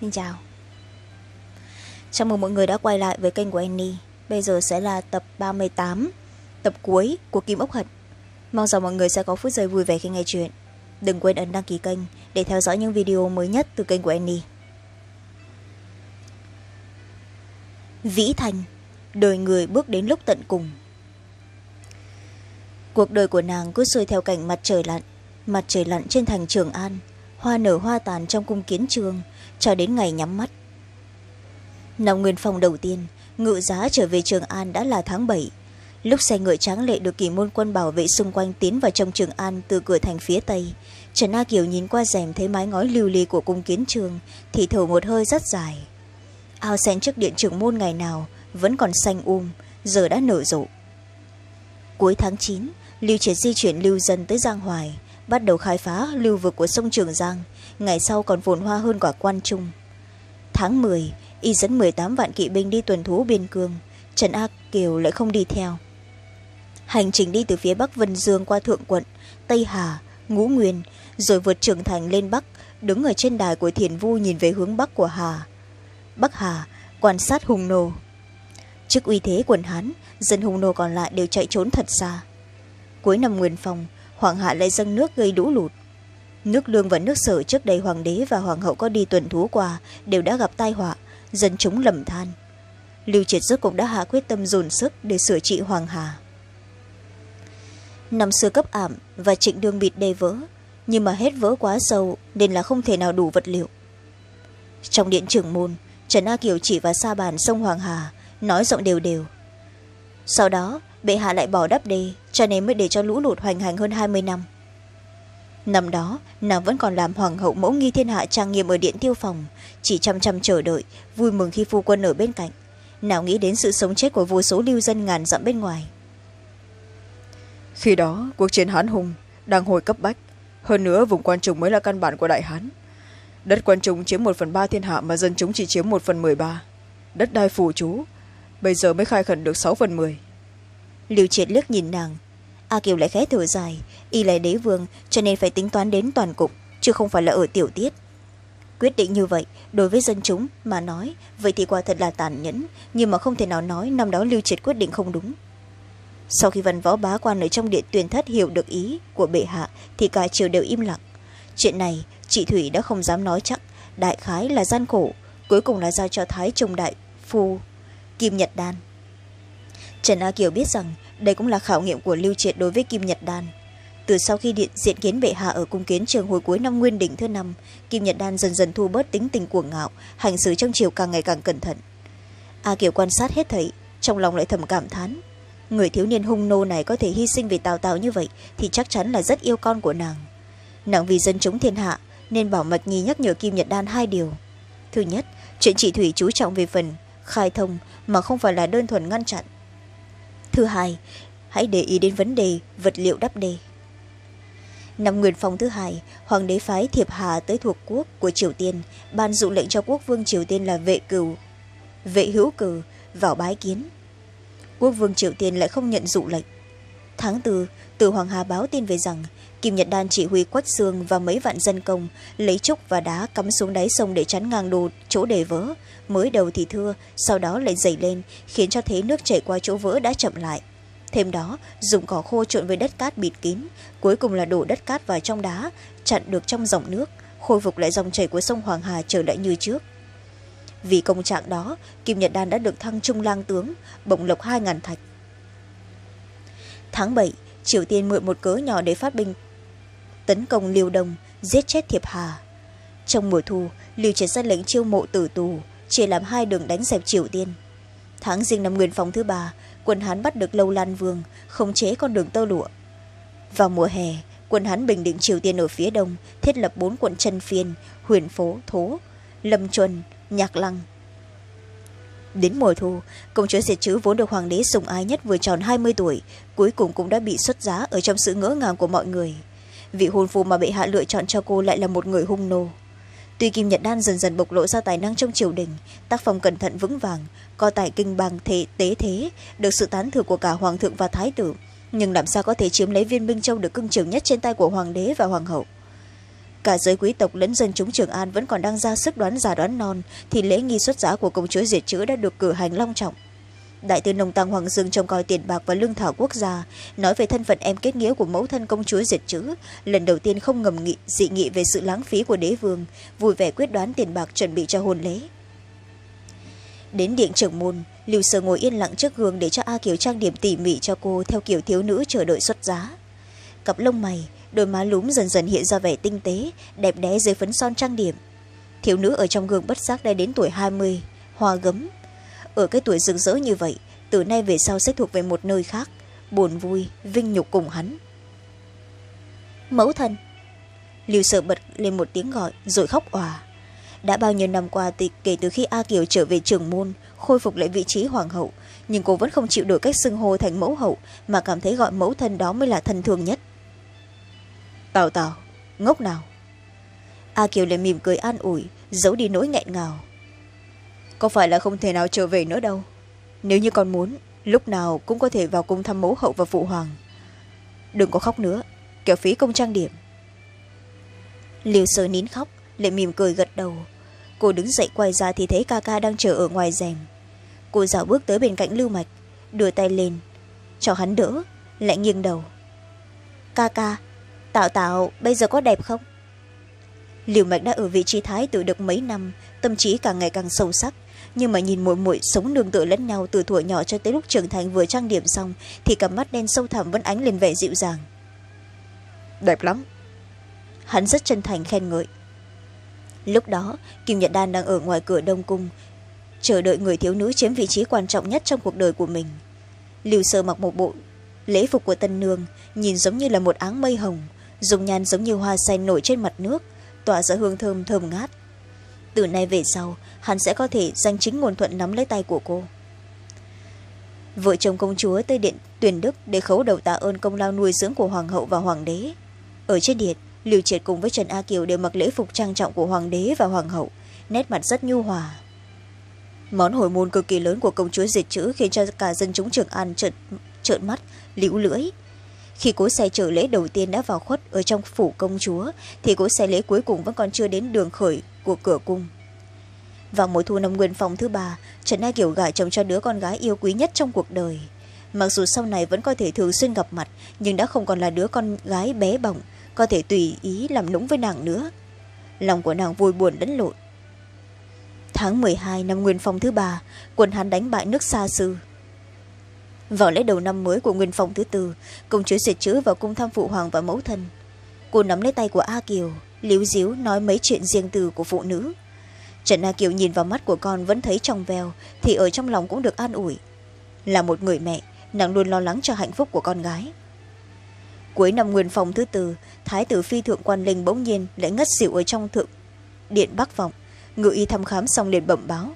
Xin chào Chào mừng mọi người đã quay lại với kênh của Annie Bây giờ sẽ là tập 38 Tập cuối của Kim Ốc Hật Mong rằng mọi người sẽ có phút giây vui vẻ khi nghe chuyện Đừng quên ấn đăng ký kênh Để theo dõi những video mới nhất từ kênh của Annie Vĩ Thành Đời người bước đến lúc tận cùng Cuộc đời của nàng cứ xuôi theo cảnh mặt trời lặn Mặt trời lặn trên thành Trường An hoa nở hoa tàn trong cung kiến trường cho đến ngày nhắm mắt năm nguyên phong đầu tiên ngự giá trở về trường an đã là tháng bảy lúc xe ngựa tráng lệ được kỷ môn quân bảo vệ xung quanh tiến vào trong trường an từ cửa thành phía tây trần a kiều nhìn qua rèm thấy mái ngói lưu ly của cung kiến trường thì thở một hơi rất dài ao sen trước điện Trường môn ngày nào vẫn còn xanh um giờ đã nở rộ cuối tháng chín lưu triệt di chuyển lưu dân tới giang hoài bắt đầu khai phá lưu vực của sông trường giang ngày sau còn phồn hoa hơn quả quan trung tháng m y dẫn m tám vạn kỵ binh đi tuần thú biên cương trần a kiều lại không đi theo hành trình đi từ phía bắc vân dương qua thượng quận tây hà ngũ nguyên rồi vượt trường thành lên bắc đứng ở trên đài của thiền vu nhìn về hướng bắc của hà bắc hà quan sát hùng nô trước uy thế quần hán dân hùng nô còn lại đều chạy trốn thật xa cuối năm nguyên Phòng hoàng hạ lại dâng nước gây lũ lụt nước lương và nước sở trước đây hoàng đế và hoàng hậu có đi tuần thú qua đều đã gặp tai họa dân chúng lầm than lưu triệt dứt cũng đã hạ quyết tâm dồn sức để sửa trị hoàng hà năm xưa cấp ảm và trịnh đương bịt đê vỡ nhưng mà hết vỡ quá sâu nên là không thể nào đủ vật liệu trong điện trưởng môn trần a kiều chỉ vào sa bàn sông hoàng hà nói giọng đều đều sau đó bệ hạ lại bỏ đắp đề cho nên mới để cho lũ lụt hoành hành hơn hai mươi năm năm đó nàng vẫn còn làm hoàng hậu mẫu nghi thiên hạ trang nghiêm ở điện tiêu phòng chỉ chăm chăm chờ đợi vui mừng khi phu quân ở bên cạnh nào nghĩ đến sự sống chết của vô số lưu dân ngàn dặm bên ngoài khi đó cuộc chiến hán hùng đang hồi cấp bách hơn nữa vùng quan trung mới là căn bản của đại hán đất quan trung chiếm một phần ba thiên hạ mà dân chúng chỉ chiếm một phần mười ba đất đai phủ chú bây giờ mới khai khẩn được sáu phần m ộ ư ơ i liều triệt liếc nhìn nàng a kiều lại khé thở dài y là đế vương cho nên phải tính toán đến toàn cục chứ không phải là ở tiểu tiết quyết định như vậy đối với dân chúng mà nói vậy thì quả thật là tàn nhẫn nhưng mà không thể nào nói năm đó lưu triệt quyết định không đúng sau khi văn võ bá quan ở trong điện tuyên thất hiểu được ý của bệ hạ thì cả triều đều im lặng chuyện này chị thủy đã không dám nói chắc đại khái là gian khổ cuối cùng là giao cho thái trông đại phu kim nhật đan trần a kiều biết rằng đây cũng là khảo nghiệm của lưu triệt đối với kim nhật đan từ sau khi điện diện kiến bệ hạ ở cung kiến trường hồi cuối năm nguyên đỉnh thứ năm kim nhật đan dần dần thu bớt tính tình cuồng ngạo hành xử trong chiều càng ngày càng cẩn thận a kiều quan sát hết thảy trong lòng lại thầm cảm thán người thiếu niên hung nô này có thể hy sinh vì tào tào như vậy thì chắc chắn là rất yêu con của nàng nàng vì dân chúng thiên hạ nên bảo mật nhi nhắc nhở kim nhật đan hai điều thứ nhất chuyện trị thủy chú trọng về phần khai thông mà không phải là đơn thuần ngăn chặn thứ hai hãy để ý đến vấn đề vật liệu đắp đê năm nguyên phong thứ hai hoàng đế phái thiệp hà tới thuộc quốc của triều tiên ban dụ lệnh cho quốc vương triều tiên là vệ cửu vệ hữu cử vào bái kiến quốc vương triều tiên lại không nhận dụ lệnh tháng tư từ hoàng hà báo tin về rằng kim nhật đan chỉ huy quách xương và mấy vạn dân công lấy trúc và đá cắm xuống đáy sông để chắn ngang đồ chỗ đề vỡ mới đầu thì thưa sau đó lại dày lên khiến cho thế nước chảy qua chỗ vỡ đã chậm lại thêm đó dùng cỏ khô trộn với đất cát bịt kín cuối cùng là đổ đất cát vào trong đá chặn được trong dòng nước khôi phục lại dòng chảy của sông hoàng hà trở lại như trước vì công trạng đó kim nhật đan đã được thăng trung lang tướng bổng lộc hai ngàn thạch tháng bảy triều tiên mượn một cớ nhỏ để phát binh tấn công liêu đông giết chết thiệp hà trong mùa thu liêu triệt ra lệnh chiêu mộ tử tù chia làm hai đường đánh dẹp triều tiên tháng riêng năm nguyên phóng thứ ba quân hán bắt được lâu lan vương khống chế con đường tơ lụa vào mùa hè quân hán bình định triều tiên ở phía đông thiết lập bốn quận chân phiên huyền phố thố lâm chuân nhạc lăng đến mùa thu công chúa diệt chữ vốn được hoàng đế sùng ái nhất vừa tròn hai mươi tuổi cuối cùng cũng đã bị xuất giá ở trong sự ngỡ ngàng của mọi người vị hôn phu mà bệ hạ lựa chọn cho cô lại là một người hung nô tuy kim nhật đan dần dần bộc lộ ra tài năng trong triều đình tác phong cẩn thận vững vàng có tài kinh bằng thế, tế thế được sự tán thưởng của cả hoàng thượng và thái tử nhưng làm sao có thể chiếm lấy viên minh châu được cưng chiều nhất trên tay của hoàng đế và hoàng hậu cả giới quý tộc lẫn dân chúng trường an vẫn còn đang ra sức đoán già đoán non thì lễ nghi xuất giá của công chúa diệt chữ đã được cử hành long trọng đại tiên nông tăng hoàng dương trông coi tiền bạc và lương thảo quốc gia nói về thân phận em kết nghĩa của mẫu thân công chúa diệt chữ lần đầu tiên không ngầm nghị, dị nghị về sự lãng phí của đế vương vui vẻ quyết đoán tiền bạc chuẩn bị cho hôn lễ đến điện trưởng môn lưu sơ ngồi yên lặng trước gương để cho a kiều trang điểm tỉ mỉ cho cô theo kiểu thiếu nữ chờ đợi xuất giá cặp lông mày đôi má lúm dần dần hiện ra vẻ tinh tế đẹp đẽ dưới phấn son trang điểm thiếu nữ ở trong gương bất giác đã đến tuổi hai mươi hoa gấm ở cái tuổi rực rỡ như vậy từ nay về sau sẽ thuộc về một nơi khác buồn vui vinh nhục cùng hắn mẫu thân liều sợ bật lên một tiếng gọi rồi khóc òa đã bao nhiêu năm qua tịch kể từ khi a kiều trở về trường môn khôi phục lại vị trí hoàng hậu nhưng cô vẫn không chịu đổi cách xưng hô thành mẫu hậu mà cảm thấy gọi mẫu thân đó mới là thân thương nhất tào tào ngốc nào a kiều lại mỉm cười an ủi giấu đi nỗi nghẹn ngào có phải là không thể nào trở về nữa đâu nếu như con muốn lúc nào cũng có thể vào cung thăm mẫu hậu và phụ hoàng đừng có khóc nữa kẻo phí công trang điểm liều sơ nín khóc lại mỉm cười gật đầu cô đứng dậy quay ra thì thấy ca ca đang chờ ở ngoài rèm cô dạo bước tới bên cạnh lưu mạch đưa tay lên cho hắn đỡ lại nghiêng đầu ca ca Tạo tào bây giờ có đẹp không liều mạch đã ở vị trí thái tử được mấy năm tâm trí càng ngày càng sâu sắc nhưng mà nhìn muội muội sống nương tựa lẫn nhau từ thuở nhỏ cho tới lúc trưởng thành vừa trang điểm xong thì cặp mắt đen sâu thẳm vẫn ánh lên vẻ dịu dàng đẹp lắm hắn rất chân thành khen ngợi lúc đó kim nhật đan đang ở ngoài cửa đông cung chờ đợi người thiếu nữ chiếm vị trí quan trọng nhất trong cuộc đời của mình lưu sơ mặc một bộ lễ phục của tân nương nhìn giống như là một áng mây hồng dùng nhan giống như hoa sen nổi trên mặt nước tỏa ra hương thơm thơm ngát từ nay về sau hắn sẽ có thể danh chính ngôn thuận nắm lấy tay của cô vợ chồng công chúa tới điện tuyển đức để khấu đầu tạ ơn công lao nuôi dưỡng của hoàng hậu và hoàng đế ở trên điện liều triệt cùng với trần a kiều đều mặc lễ phục trang trọng của hoàng đế và hoàng hậu nét mặt rất nhu hòa món hồi môn cực kỳ lớn của công chúa diệt chữ khiến cho cả dân chúng trường an trợn, trợn mắt lũ lưỡi khi cỗ xe chở lễ đầu tiên đã vào khuất ở trong phủ công chúa thì cỗ xe lễ cuối cùng vẫn còn chưa đến đường khởi của cửa cung vào mùa thu năm nguyên phòng thứ ba trần a kiều gả chồng cho đứa con gái yêu quý nhất trong cuộc đời mặc dù sau này vẫn có thể thường xuyên gặp mặt nhưng đã không còn là đứa con gái bé bỏng có thể tùy ý làm nũng với nàng nữa lòng của nàng vui buồn lẫn lộn tháng m hai năm nguyên phong thứ ba quân hán đánh bại nước xa sư vào lễ đầu năm mới của nguyên phong thứ tư công chúa diệt chữ vào cung thăm phụ hoàng và mẫu thân cô nắm lấy tay của a kiều liễu diếu nói mấy chuyện riêng tư của phụ nữ trần a kiều nhìn vào mắt của con vẫn thấy trong veo thì ở trong lòng cũng được an ủi là một người mẹ nàng luôn lo lắng cho hạnh phúc của con gái cuối năm nguyên phòng thứ tư thái tử phi thượng quan linh bỗng nhiên lại ngất xỉu ở trong thượng điện bắc vọng ngự y thăm khám xong liền bẩm báo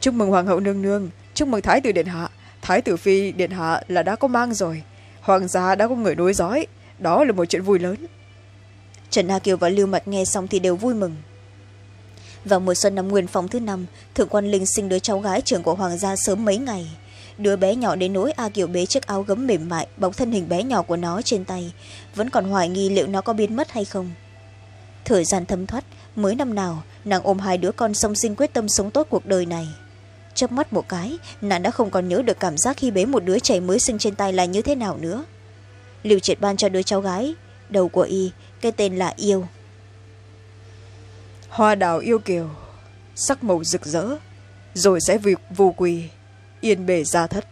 chúc mừng hoàng hậu nương nương chúc mừng thái tử điện hạ thái tử phi điện hạ là đã có mang rồi hoàng gia đã có người nối dõi đó là một chuyện vui lớn trần a kiều và lưu mật nghe xong thì đều vui mừng vào mùa xuân năm nguyên phòng thứ năm thượng quan linh sinh đứa cháu gái trưởng của hoàng gia sớm mấy ngày đứa bé nhỏ đến nỗi a kiều bế chiếc áo gấm mềm mại bọc thân hình bé nhỏ của nó trên tay vẫn còn hoài nghi liệu nó có biến mất hay không thời gian thấm thoát mới năm nào nàng ôm hai đứa con song sinh quyết tâm sống tốt cuộc đời này chớp mắt một cái nàng đã không còn nhớ được cảm giác khi bế một đứa trẻ mới sinh trên tay là như thế nào nữa liều triệt ban cho đứa cháu gái đầu của y cái tên là yêu hoa đào yêu kiều sắc màu rực rỡ rồi sẽ việc vô quỳ yên bề gia thất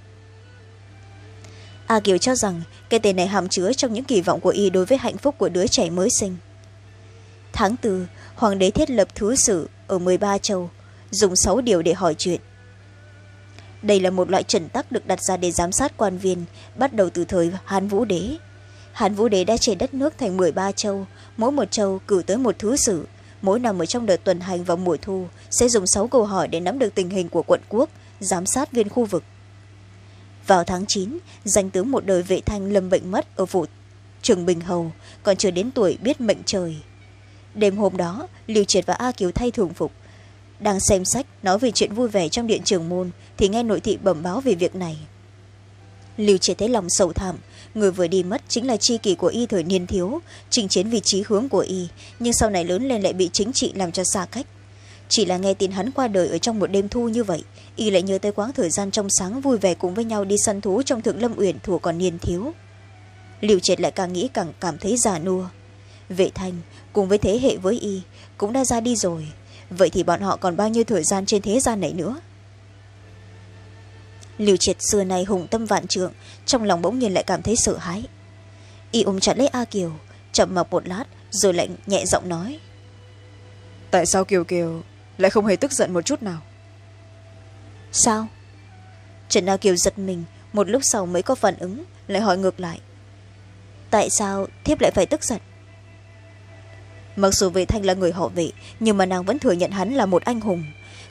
a kiều cho rằng cái tên này hàm chứa trong những kỳ vọng của y đối với hạnh phúc của đứa trẻ mới sinh tháng tư hoàng đế thiết lập thứ sử ở m ba châu dùng sáu điều để hỏi chuyện đây là một loại chuẩn tắc được đặt ra để giám sát quan viên bắt đầu từ thời hán vũ đế hán vũ đế đã trên đất nước thành m ộ ư ơ i ba châu mỗi một châu cử tới một thứ sử mỗi năm ở trong đợt tuần hành vào mùa thu sẽ dùng sáu câu hỏi để nắm được tình hình của quận quốc giám sát viên khu vực vào tháng chín danh tướng một đời vệ thanh lâm bệnh mất ở phủ trường bình hầu còn chưa đến tuổi biết mệnh trời đêm hôm đó liều triệt và a Kiều thay thường phục đang xem sách nói về chuyện vui vẻ trong điện trường môn thì nghe nội thị bẩm báo về việc này liều triệt thấy lòng sầu thảm người vừa đi mất chính là tri kỷ của y thời niên thiếu trình chiến vì trí hướng của y nhưng sau này lớn lên lại bị chính trị làm cho xa cách chỉ là nghe tin hắn qua đời ở trong một đêm thu như vậy y lại nhớ tới quãng thời gian trong sáng vui vẻ cùng với nhau đi săn thú trong thượng lâm uyển thủ còn niên thiếu liều triệt lại càng nghĩ càng cảm thấy già nua vệ thanh cùng với thế hệ với y cũng đã ra đi rồi vậy thì bọn họ còn bao nhiêu thời gian trên thế gian này nữa lưu triệt xưa nay hùng tâm vạn trượng trong lòng bỗng nhiên lại cảm thấy sợ hãi y ôm chặt lấy a kiều chậm mặc một lát rồi lại nhẹ giọng nói tại sao kiều kiều lại không hề tức giận một chút nào sao trần a kiều giật mình một lúc sau mới có phản ứng lại hỏi ngược lại tại sao thiếp lại phải tức giận mặc dù vệ thanh là người họ vệ nhưng mà nàng vẫn thừa nhận hắn là một anh hùng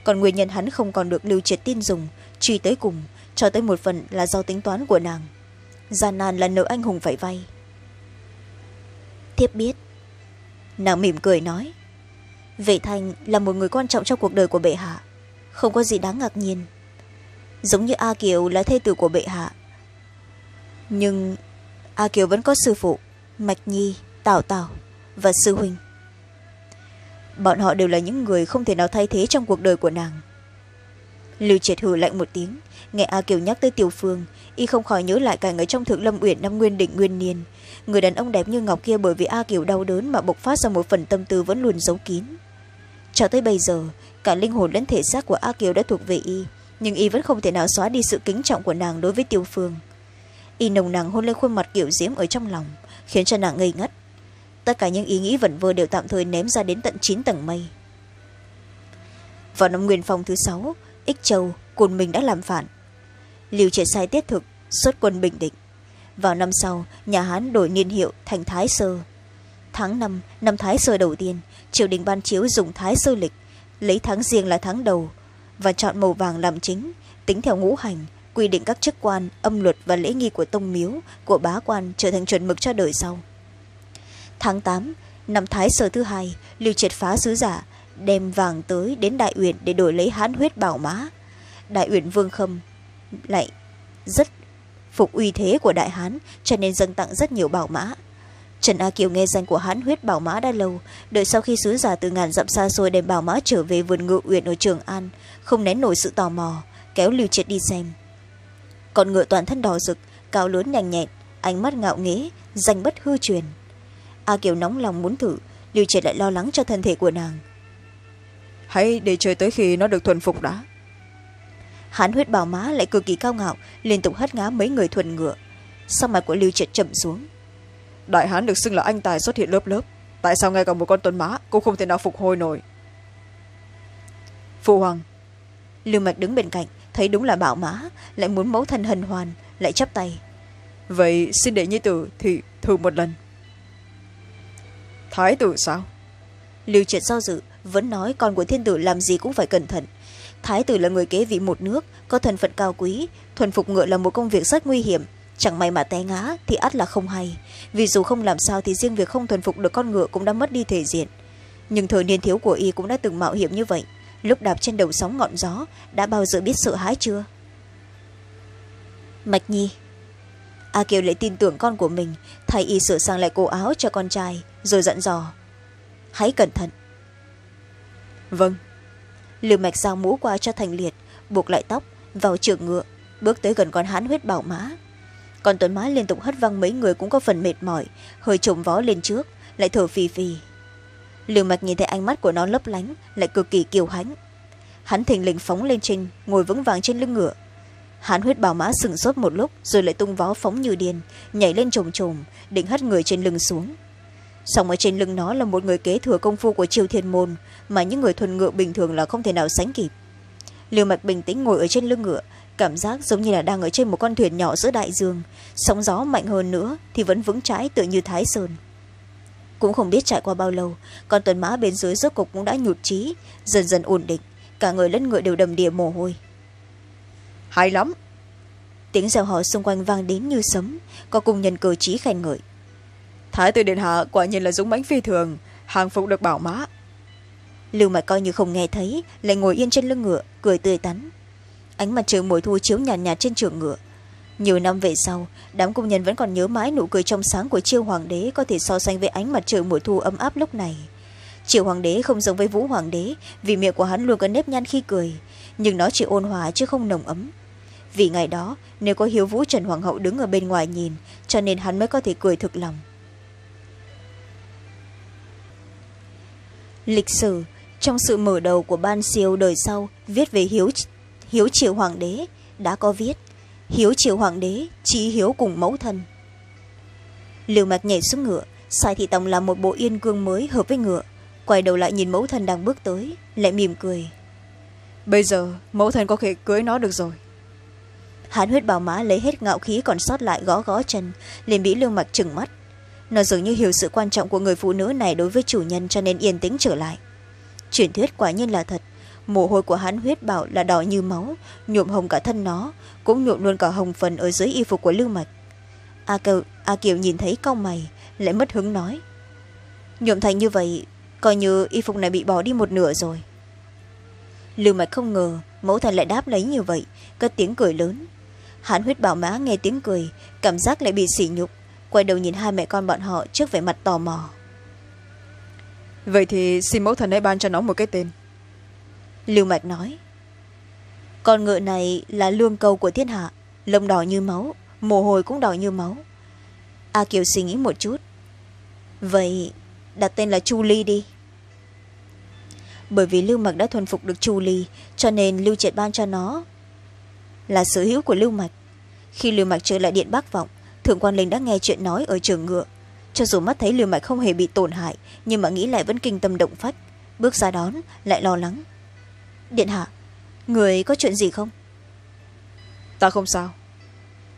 còn nguyên nhân hắn không còn được lưu triệt tin dùng truy tới cùng cho tới một phần là do tính toán của nàng gian nan là nợ anh hùng phải vay thiếp biết nàng mỉm cười nói vệ Thanh là một người quan trọng trong cuộc đời của bệ hạ không có gì đáng ngạc nhiên giống như a kiều là thê tử của bệ hạ nhưng a kiều vẫn có sư phụ mạch nhi tào tào và sư huynh bọn họ đều là những người không thể nào thay thế trong cuộc đời của nàng lưu triệt hừ lạnh một tiếng nghe a kiều nhắc tới tiêu phương y không khỏi nhớ lại cảnh ở trong thượng lâm uyển năm nguyên định nguyên niên người đàn ông đẹp như ngọc kia bởi vì a kiều đau đớn mà bộc phát ra một phần tâm tư vẫn luôn giấu kín cho tới bây giờ cả linh hồn lẫn thể xác của a kiều đã thuộc về y nhưng y vẫn không thể nào xóa đi sự kính trọng của nàng đối với tiêu phương y nồng nàng hôn lên khuôn mặt kiểu diễm ở trong lòng khiến cho nàng ngây ngất tất cả những ý nghĩ vẩn vơ đều tạm thời ném ra đến tận chín tầng mây vào năm nguyên phòng thứ sáu ích châu cồn mình đã làm phản liều triệt sai tiết thực xuất quân bình định vào năm sau nhà hán đổi niên hiệu thành thái sơ tháng năm năm thái sơ đầu tiên triều đình ban chiếu dùng thái sơ lịch lấy tháng riêng là tháng đầu và chọn màu vàng làm chính tính theo ngũ hành quy định các chức quan âm luật và lễ nghi của tông miếu của bá quan trở thành chuẩn mực cho đời sau tháng tám năm thái sơ thứ hai liều triệt phá sứ giả đem vàng tới đến đại uyển để đổi lấy hán huyết bảo mã đại uyển vương khâm lại rất phục uy thế của đại hán cho nên dâng tặng rất nhiều bảo mã trần a kiều nghe danh của hán huyết bảo mã đã lâu đợi sau khi sứ giả từ ngàn dặm xa xôi đem bảo mã trở về vườn ngự uyển ở trường an không nén nổi sự tò mò kéo lưu triệt đi xem còn ngựa toàn thân đỏ rực cao lớn nhanh nhẹn ánh mắt ngạo nghễ danh bất hư truyền a kiều nóng lòng muốn thử lưu triệt lại lo lắng cho thân thể của nàng hãy để chơi tới khi nó được thuần phục đã hán huyết bảo mã lại cực kỳ cao ngạo liên tục hất ngã mấy người thuần ngựa sau mặt của lưu triệt chậm xuống đại hán được xưng là anh tài xuất hiện lớp lớp tại sao ngay cả một con tuấn mã cũng không thể nào phục hồi nổi phụ hoàng lưu mạch đứng bên cạnh thấy đúng là bảo mã lại muốn mẫu thân hân hoàn lại chắp tay vậy xin đệ nhi tử thì thử một lần thái tử sao lưu triệt do dự vẫn nói con của thiên tử làm gì cũng phải cẩn thận thái tử là người kế vị một nước có thân phận cao quý thuần phục ngựa là một công việc rất nguy hiểm chẳng may mà té ngã thì ắt là không hay vì dù không làm sao thì riêng việc không thuần phục được con ngựa cũng đã mất đi thể diện nhưng thời niên thiếu của y cũng đã từng mạo hiểm như vậy lúc đạp trên đầu sóng ngọn gió đã bao giờ biết sợ hãi chưa mạch nhi a kiều lại tin tưởng con của mình thay y sửa sang lại cổ áo cho con trai rồi dặn dò hãy cẩn thận vâng lưu mạch giao mũ qua cho thành liệt buộc lại tóc vào trường ngựa bước tới gần con hán huyết bảo mã con tuấn mã liên tục hất văng mấy người cũng có phần mệt mỏi hơi trộm vó lên trước lại thở phì phì lưu mạch nhìn thấy ánh mắt của nó lấp lánh lại cực kỳ kiều hãnh hắn thình lình phóng lên trên ngồi vững vàng trên lưng ngựa hán huyết bảo mã sừng sốt một lúc rồi lại tung vó phóng như điên nhảy lên trồm trồm định hất người trên lưng xuống song ở trên lưng nó là một người kế thừa công phu của triều thiên môn mà những người thuần ngựa bình thường là không thể nào sánh kịp liều mạch bình tĩnh ngồi ở trên lưng ngựa cảm giác giống như là đang ở trên một con thuyền nhỏ giữa đại dương sóng gió mạnh hơn nữa thì vẫn vững chãi tựa như thái sơn cũng không biết trải qua bao lâu con tuần mã bên dưới rốt cục cũng đã nhụt trí dần dần ổn định cả người lẫn ngựa đều đầm đìa mồ hôi hay lắm tiếng reo hò xung quanh vang đến như sấm có cùng nhân cờ trí khen ngợi thái tử điện hạ quả nhiên là dũng mãnh phi thường hàng phục được bảo mã lưu mạch coi như không nghe thấy lại ngồi yên trên lưng ngựa cười tươi tắn ánh mặt trời mùa thu chiếu nhàn nhạt, nhạt trên trường ngựa nhiều năm về sau đám công nhân vẫn còn nhớ mãi nụ cười trong sáng của chiêu hoàng đế có thể so sánh với ánh mặt trời mùa thu ấm áp lúc này triệu hoàng đế không giống với vũ hoàng đế vì miệng của hắn luôn có nếp nhăn khi cười nhưng nó chỉ ôn hòa chứ không nồng ấm vì ngày đó nếu có hiếu vũ trần hoàng hậu đứng ở bên ngoài nhìn cho nên hắn mới có thể cười thực lòng lịch sử trong sự mở đầu của ban siêu đời sau viết về hiếu, hiếu triều hoàng đế đã có viết hiếu triều hoàng đế trí hiếu cùng mẫu thân liều mạch nhảy xuống ngựa sai thị tòng làm một bộ yên cương mới hợp với ngựa quay đầu lại nhìn mẫu thân đang bước tới lại mỉm cười bây giờ mẫu thân có thể cưới nó được rồi hán huyết bảo má lấy hết ngạo khí còn sót lại gõ gõ chân liền bị liêu mạch trừng mắt nó dường như hiểu sự quan trọng của người phụ nữ này đối với chủ nhân cho nên yên tĩnh trở lại truyền thuyết quả nhiên là thật mồ hôi của hắn huyết bảo là đỏ như máu nhuộm hồng cả thân nó cũng nhuộm luôn cả hồng phần ở dưới y phục của lưu mạch a kiều, a kiều nhìn thấy cau mày lại mất hứng nói nhuộm thành như vậy coi như y phục này bị bỏ đi một nửa rồi lưu mạch không ngờ mẫu thần lại đáp lấy như vậy cất tiếng cười lớn hắn huyết bảo mã nghe tiếng cười cảm giác lại bị sỉ nhục quay đầu nhìn hai mẹ con bọn họ trước vẻ mặt tò mò vậy thì xin mẫu thần hãy ban cho nó một cái tên lưu mạch nói con ngựa này là lương câu của thiên hạ lông đỏ như máu mồ hôi cũng đỏ như máu a kiều suy nghĩ một chút vậy đặt tên là chu ly đi bởi vì lưu mạch đã thuần phục được chu ly cho nên lưu triệt ban cho nó là sở hữu của lưu mạch khi lưu mạch trở lại điện bắc vọng thượng quan linh đã nghe chuyện nói ở trường ngựa cho dù mắt thấy liều mạch không hề bị tổn hại nhưng mà nghĩ lại vẫn kinh tâm động phách bước ra đón lại lo lắng điện hạ người có chuyện gì không ta không sao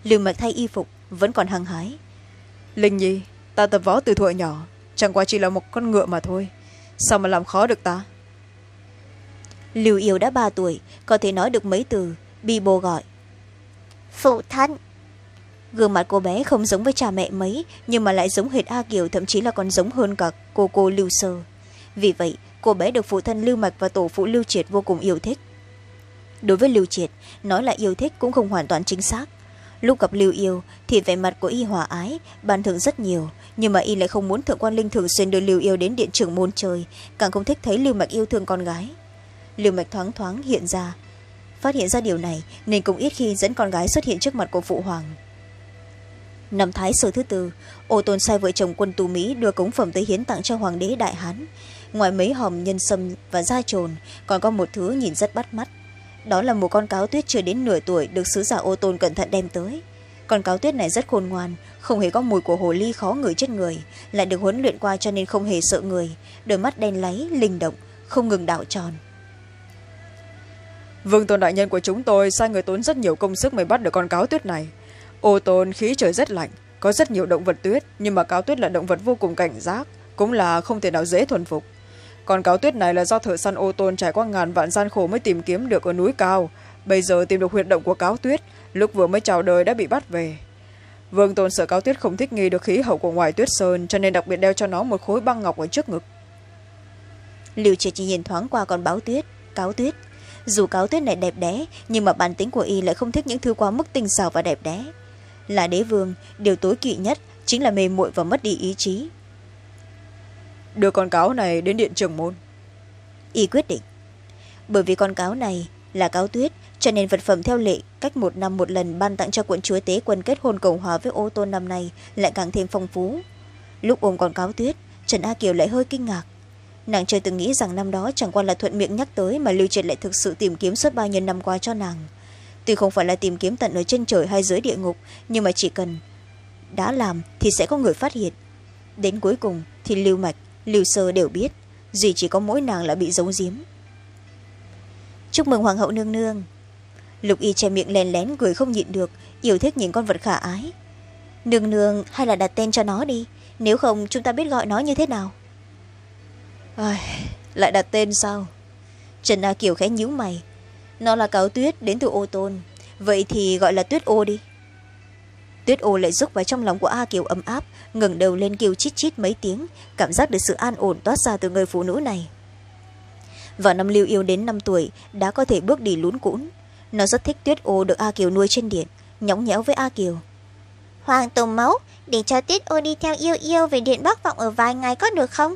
liều mạch thay y phục vẫn còn hăng hái linh nhi ta tập võ từ thuở nhỏ chẳng qua chỉ là một con ngựa mà thôi sao mà làm khó được ta liều yêu đã ba tuổi có thể nói được mấy từ bi bô gọi phụ thân gương mặt cô bé không giống với cha mẹ mấy nhưng mà lại giống hệt a kiều thậm chí là còn giống hơn cả cô cô lưu sơ vì vậy cô bé được phụ thân lưu mạch và tổ phụ lưu triệt vô cùng yêu thích đối với lưu triệt nói là yêu thích cũng không hoàn toàn chính xác lúc gặp lưu yêu thì vẻ mặt của y hòa ái ban thượng rất nhiều nhưng mà y lại không muốn thượng quan linh thường xuyên đưa lưu yêu đến điện trường môn chơi càng không thích thấy lưu mạch yêu thương con gái lưu mạch thoáng thoáng hiện ra phát hiện ra điều này nên cũng ít khi dẫn con gái xuất hiện trước mặt của phụ hoàng năm thái sơ thứ tư ô tôn sai vợ chồng quân tù mỹ đưa cống phẩm tới hiến tặng cho hoàng đế đại hán ngoài mấy hòm nhân sâm và da trồn còn có một thứ nhìn rất bắt mắt đó là một con cáo tuyết chưa đến nửa tuổi được sứ giả ô tôn cẩn thận đem tới con cáo tuyết này rất khôn ngoan không hề có mùi của hồ ly khó ngửi chết người lại được huấn luyện qua cho nên không hề sợ người đôi mắt đen láy linh động không ngừng đảo tròn vương tôn đại nhân của chúng tôi sai người tốn rất nhiều công sức mới bắt được con cáo tuyết này ô tôn khí trời rất lạnh có rất nhiều động vật tuyết nhưng mà cáo tuyết là động vật vô cùng cảnh giác cũng là không thể nào dễ thuần phục còn cáo tuyết này là do thợ săn ô tôn trải qua ngàn vạn gian khổ mới tìm kiếm được ở núi cao bây giờ tìm được huyệt động của cáo tuyết lúc vừa mới chào đời đã bị bắt về vương tôn sợ cáo tuyết không thích nghi được khí hậu của ngoài tuyết sơn cho nên đặc biệt đeo cho nó một khối băng ngọc ở trước ngực liều triệt chỉ nhìn thoáng qua con báo tuyết cáo tuyết dù cáo tuyết này đẹp đẽ nhưng mà bản tính của y lại không thích những thứ quá mức tinh xảo và đẹp đẽ là đế vương điều tối kỵ nhất chính là mê muội và mất đi ý chí đưa con cáo này đến điện trưởng môn y quyết định bởi vì con cáo này là cáo tuyết cho nên vật phẩm theo lệ cách một năm một lần ban tặng cho quận chúa tế quân kết hôn cầu hòa với ô tôn năm nay lại càng thêm phong phú lúc ôm con cáo tuyết trần a kiều lại hơi kinh ngạc nàng chưa từng nghĩ rằng năm đó chẳng qua là thuận miệng nhắc tới mà lưu triệt lại thực sự tìm kiếm suốt bao nhiêu năm qua cho nàng tuy không phải là tìm kiếm tận ở trên trời hay dưới địa ngục nhưng mà chỉ cần đã làm thì sẽ có người phát hiện đến cuối cùng thì lưu mạch lưu sơ đều biết duy chỉ có mỗi nàng là bị giấu giếm chúc mừng hoàng hậu nương nương lục y che miệng lén lén cười không nhịn được yêu thích những con vật khả ái nương nương hay là đặt tên cho nó đi nếu không chúng ta biết gọi nó như thế nào Ai, lại đặt tên sao trần a kiều khẽ nhíu mày nó là cáo tuyết đến từ ô tôn vậy thì gọi là tuyết ô đi tuyết ô lại rúc vào trong lòng của a kiều ấm áp ngẩng đầu lên kêu chít chít mấy tiếng cảm giác được sự an ổn toát ra từ người phụ nữ này vào năm lưu yêu đến năm tuổi đã có thể bước đi lún cũn nó rất thích tuyết ô được a kiều nuôi trên điện nhõng nhẽo với a kiều hoàng tổ mẫu để cho tuyết ô đi theo yêu yêu về điện bắc vọng ở vài ngày có được không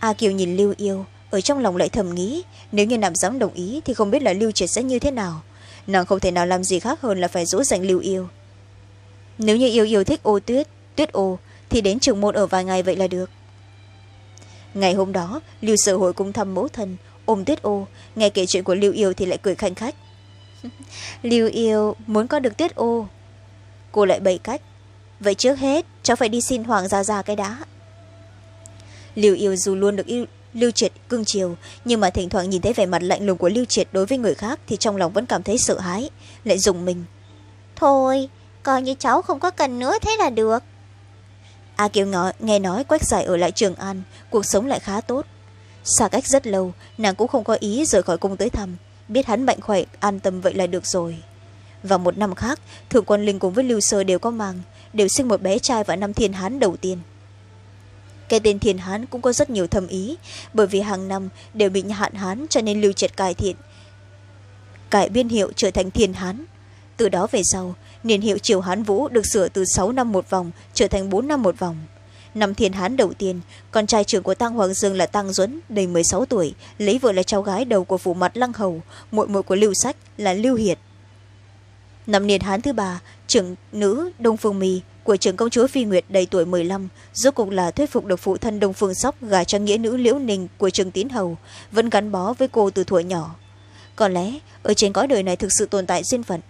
a kiều nhìn lưu yêu ở trong lòng lại thầm nghĩ nếu như nam giám đồng ý thì không biết là lưu triệt sẽ như thế nào nàng không thể nào làm gì khác hơn là phải dỗ dành lưu yêu nếu như yêu yêu thích ô tuyết tuyết ô thì đến trường môn ở vài ngày vậy là được ngày hôm đó lưu sở hội cũng thăm mẫu thân ôm tuyết ô nghe kể chuyện của lưu yêu thì lại cười khanh khách lưu yêu muốn có được tuyết ô cô lại bày cách vậy trước hết cháu phải đi xin hoàng gia gia cái đã lưu yêu dù luôn được yêu, lưu triệt cương chiều nhưng mà thỉnh thoảng nhìn thấy vẻ mặt lạnh lùng của lưu triệt đối với người khác thì trong lòng vẫn cảm thấy sợ hãi lại dùng mình thôi coi như cháu không có cần nữa thế là được a kiều ngọ nghe nói quách giải ở lại trường an cuộc sống lại khá tốt xa cách rất lâu nàng cũng không có ý rời khỏi cung tới thăm biết hắn mạnh khỏe an tâm vậy là được rồi Vào một năm khác thượng quan linh cùng với lưu sơ đều có mang đều sinh một bé trai vào năm thiên hán đầu tiên cái tên thiên hán cũng có rất nhiều thâm ý bởi vì hàng năm đều bị hạn hán cho nên lưu triệt cải thiện cải biên hiệu trở thành thiên hán từ đó về sau niên hiệu triều hán vũ được sửa từ sáu năm một vòng trở thành bốn năm một vòng năm thiên hán đầu tiên con trai trưởng của tăng hoàng dương là tăng duẫn đầy m sáu tuổi lấy vợ là cháu gái đầu của phủ mặt lăng hầu muội muội của lưu sách là lưu hiệt năm niên hán thứ ba trưởng nữ đông phương mì của trưởng công chúa phi nguyệt đầy tuổi mười lăm rốt cục là thuyết phục được phụ thân đông phương sóc gả cho nghĩa nữ liễu ninh của trường tín hầu vẫn gắn bó với cô từ thuở nhỏ có lẽ ở trên cõi đời này thực sự tồn tại duyên phận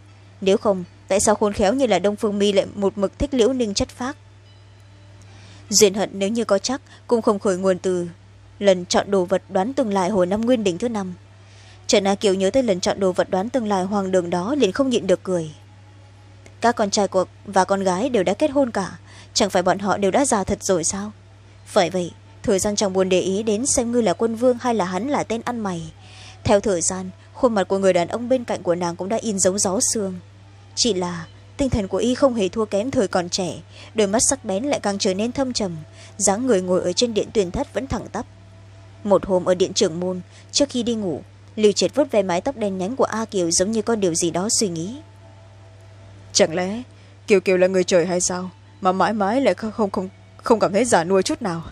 nếu không tại sao khôn khéo như là đông phương mi lại một mực thích liễu ninh chất phác duyên hận nếu như có chắc cũng không khởi nguồn từ lần chọn đồ vật đoán tương lai hồi năm nguyên đỉnh thứ năm trần a kiều nhớ tới lần chọn đồ vật đoán tương lai hoàng đường đó liền không nhịn được cười các con trai của và con gái đều đã kết hôn cả chẳng phải bọn họ đều đã già thật rồi sao phải vậy thời gian chẳng buồn để ý đến xem ngươi là quân vương hay là hắn là tên ăn mày theo thời gian khuôn mặt của người đàn ông bên cạnh của nàng cũng đã in dấu gió xương chỉ là tinh thần của y không hề thua kém thời còn trẻ đôi mắt sắc bén lại càng trở nên thâm trầm dáng người ngồi ở trên điện tuyền thất vẫn thẳng tắp một hôm ở điện trưởng môn trước khi đi ngủ liều triệt vút ve mái tóc đen nhánh của a kiều giống như có điều gì đó suy nghĩ chẳng lẽ kiều kiều là người trời hay sao mà mãi mãi lại không không không cảm thấy giả nuôi chút nào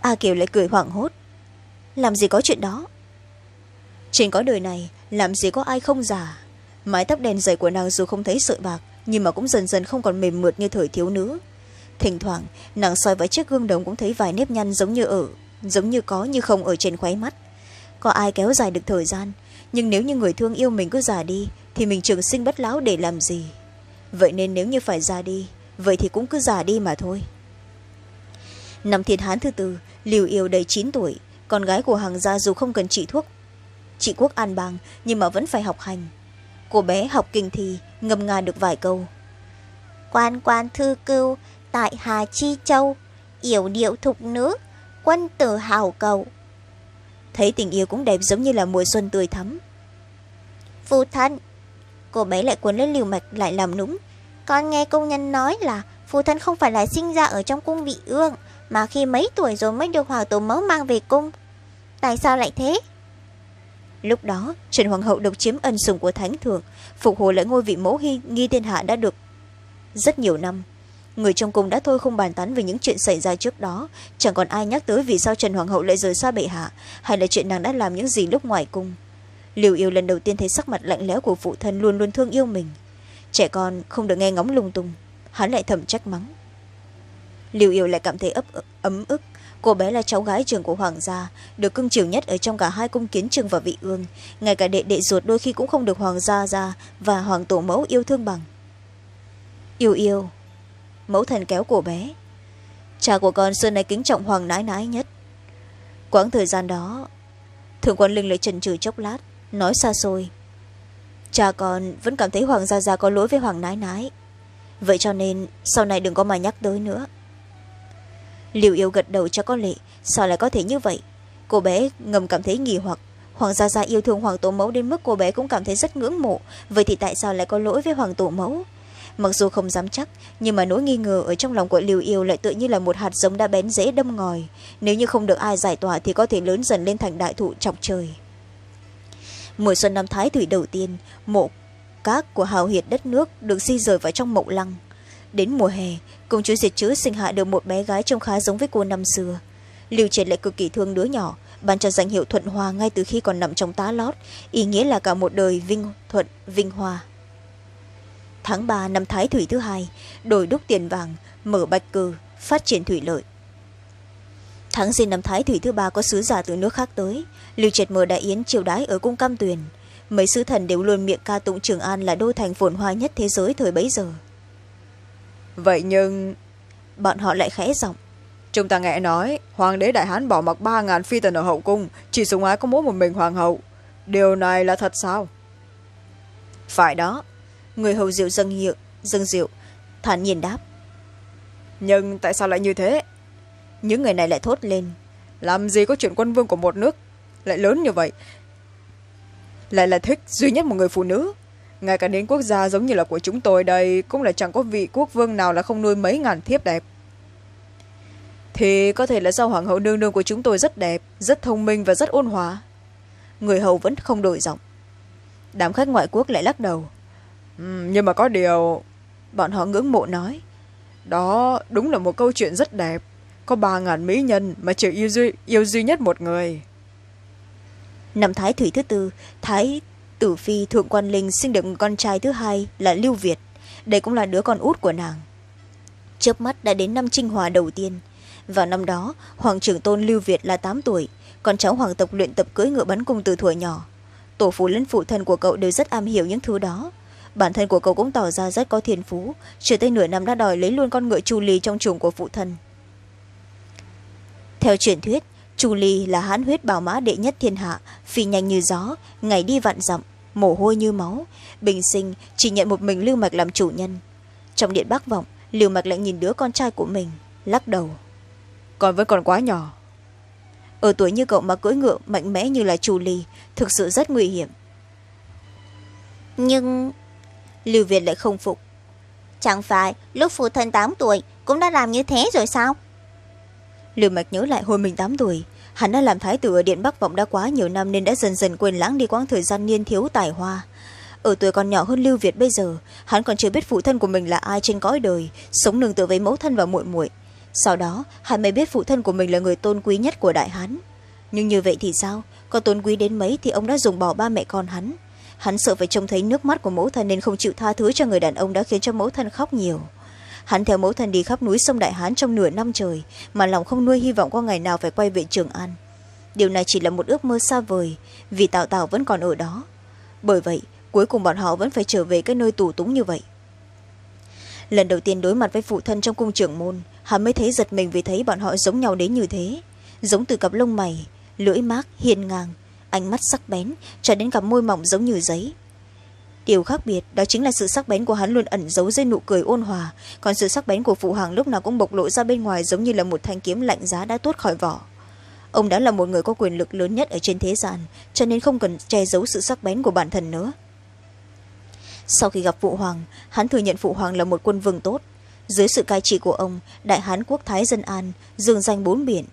a kiều lại cười hoảng hốt làm gì có chuyện đó trên cõi đời này làm gì có ai không già mái tóc đen dày của nàng dù không thấy sợi bạc nhưng mà cũng dần dần không còn mềm mượt như thời thiếu nữ thỉnh thoảng nàng soi vào chiếc gương đồng cũng thấy vài nếp nhăn giống như ở giống như có như không ở trên khóe mắt có ai kéo dài được thời gian nhưng nếu như người thương yêu mình cứ già đi thì mình trường sinh bất lão để làm gì vậy nên nếu như phải ra đi vậy thì cũng cứ già đi mà thôi năm thiên hán thứ tư liều yêu đầy chín tuổi con gái của hàng gia dù không cần trị thuốc trị quốc an bang nhưng mà vẫn phải học hành cô bé học kinh thi ngâm nga được vài câu quan quan thư cưu tại hà chi châu yểu điệu thục nữ quân tử hào cầu thấy tình yêu cũng đẹp giống như là mùa xuân tươi thắm phụ thân cô bé lại cuốn lên liều mạch lại làm nũng con nghe công nhân nói là phụ thân không phải là sinh ra ở trong cung vị ương mà khi mấy tuổi rồi mới được hoàng tổ mẫu mang về cung tại sao lại thế lúc đó trần hoàng hậu độc chiếm ân sủng của thánh thượng phục hồi lại ngôi vị mẫu hy nghi thiên hạ đã được rất nhiều năm người trong cung đã thôi không bàn tán về những chuyện xảy ra trước đó chẳng còn ai nhắc tới vì sao trần hoàng hậu lại rời xa bệ hạ hay là chuyện nàng đã làm những gì lúc ngoài cung liều yêu lần đầu tiên thấy sắc mặt lạnh lẽo của phụ thân luôn luôn thương yêu mình trẻ con không được nghe ngóng lung tung hắn lại thầm trách mắng liều yêu lại cảm thấy ấp ấm ức cô bé là cháu gái trường của hoàng gia được cưng chiều nhất ở trong cả hai cung kiến trường và vị ương ngay cả đệ đệ ruột đôi khi cũng không được hoàng gia ra và hoàng tổ mẫu yêu thương bằng yêu yêu mẫu thần kéo cô bé cha của con xưa nay kính trọng hoàng nãi nãi nhất quãng thời gian đó thượng quan linh lại trần trừ chốc lát nói xa xôi cha con vẫn cảm thấy hoàng gia gia có lỗi với hoàng nái nái vậy cho nên sau này đừng có mà nhắc tới nữa liều yêu gật đầu cho con lệ sao lại có thể như vậy cô bé ngầm cảm thấy nghỉ hoặc hoàng gia gia yêu thương hoàng tổ mẫu đến mức cô bé cũng cảm thấy rất ngưỡng mộ vậy thì tại sao lại có lỗi với hoàng tổ mẫu mặc dù không dám chắc nhưng mà nỗi nghi ngờ ở trong lòng của liều yêu lại tự như là một hạt giống đã bén dễ đâm ngòi nếu như không được ai giải tỏa thì có thể lớn dần lên thành đại thụ chọc trời mùa xuân năm thái thủy đầu tiên mộ cát của hào hiệt đất nước được di rời vào trong mộng lăng đến mùa hè công chúa diệt chữ sinh hạ được một bé gái trông khá giống với cô năm xưa liều triệt lại cực kỳ thương đứa nhỏ ban cho danh hiệu thuận Hoa ngay từ khi còn nằm trong tá lót ý nghĩa là cả một đời vinh thuận vinh hoa tháng ba năm thái thủy thứ hai đổi đúc tiền vàng mở bạch cừ phát triển thủy lợi tháng riêng năm thái thủy thứ ba có sứ giả từ nước khác tới lưu triệt mở đại yến triều đái ở cung cam tuyền mấy sứ thần đều luôn miệng ca tụng trường an là đô thành phồn hoa nhất thế giới thời bấy giờ vậy nhưng bọn họ lại khẽ giọng chúng ta nghe nói hoàng đế đại hán bỏ mặc ba ngàn phi tần ở hậu cung chỉ sùng ái có mỗi một mình hoàng hậu điều này là thật sao phải đó người hầu diệu dâng hiệu dâng diệu thản nhiên đáp nhưng tại sao lại như thế những người này lại thốt lên làm gì có chuyện quân vương của một nước lại lớn như vậy lại là thích duy nhất một người phụ nữ ngay cả đến quốc gia giống như là của chúng tôi đây cũng là chẳng có vị quốc vương nào là không nuôi mấy ngàn thiếp đẹp thì có thể là do hoàng hậu nương nương của chúng tôi rất đẹp rất thông minh và rất ôn hòa người hầu vẫn không đổi giọng đám khách ngoại quốc lại lắc đầu nhưng mà có điều bọn họ ngưỡng mộ nói đó đúng là một câu chuyện rất đẹp có ba ngàn mỹ nhân mà chỉ yêu duy, yêu duy nhất một người năm thái thủy thứ tư thái tử phi thượng quan linh sinh được con trai thứ hai là lưu việt đây cũng là đứa con út của nàng chớp mắt đã đến năm trinh hòa đầu tiên vào năm đó hoàng trưởng tôn lưu việt là tám tuổi con cháu hoàng tộc luyện tập cưỡi ngựa bắn cung từ thuở nhỏ tổ phụ lẫn phụ thân của cậu đều rất am hiểu những thứ đó bản thân của cậu cũng tỏ ra rất có thiên phú chưa tới nửa năm đã đòi lấy luôn con ngựa chu lì trong chuồng của phụ thân theo truyền thuyết chu ly là hán huyết bảo mã đệ nhất thiên hạ phi nhanh như gió ngày đi vạn dặm mồ hôi như máu bình sinh chỉ nhận một mình lưu mạch làm chủ nhân trong điện bác vọng lưu mạch lại nhìn đứa con trai của mình lắc đầu còn vẫn còn quá nhỏ ở tuổi như cậu mà cưỡi ngựa mạnh mẽ như là chu ly thực sự rất nguy hiểm nhưng lưu việt lại không phục chẳng phải lúc phụ thân tám tuổi cũng đã làm như thế rồi sao liều mạch nhớ lại hồi mình tám tuổi hắn đã làm thái tử ở điện bắc vọng đã quá nhiều năm nên đã dần dần quên lãng đi quãng thời gian niên thiếu tài hoa ở tuổi còn nhỏ hơn lưu việt bây giờ hắn còn chưa biết phụ thân của mình là ai trên cõi đời sống nương tựa với mẫu thân và muội muội sau đó hắn mới biết phụ thân của mình là người tôn quý nhất của đại hán nhưng như vậy thì sao có tôn quý đến mấy thì ông đã dùng bỏ ba mẹ con hắn hắn sợ phải trông thấy nước mắt của mẫu thân nên không chịu tha thứ cho người đàn ông đã khiến cho mẫu thân khóc nhiều hắn theo mẫu thân đi khắp núi sông đại hán trong nửa năm trời mà lòng không nuôi hy vọng có ngày nào phải quay về trường an điều này chỉ là một ước mơ xa vời vì tào tào vẫn còn ở đó bởi vậy cuối cùng bọn họ vẫn phải trở về cái nơi tù túng như vậy lần đầu tiên đối mặt với phụ thân trong cung trưởng môn hắn mới thấy giật mình vì thấy bọn họ giống nhau đến như thế giống từ cặp lông mày lưỡi mác hiền ngang ánh mắt sắc bén cho đến cặp môi mỏng giống như giấy điều khác biệt đó chính là sự sắc bén của hắn luôn ẩn giấu dưới nụ cười ôn hòa còn sự sắc bén của phụ hoàng lúc nào cũng bộc lộ ra bên ngoài giống như là một thanh kiếm lạnh giá đã tuốt khỏi vỏ ông đã là một người có quyền lực lớn nhất ở trên thế gian cho nên không cần che giấu sự sắc bén của bản thân nữa sau khi gặp phụ hoàng hắn thừa nhận phụ hoàng là một quân vương tốt dưới sự cai trị của ông đại hán quốc thái dân an dương danh bốn biển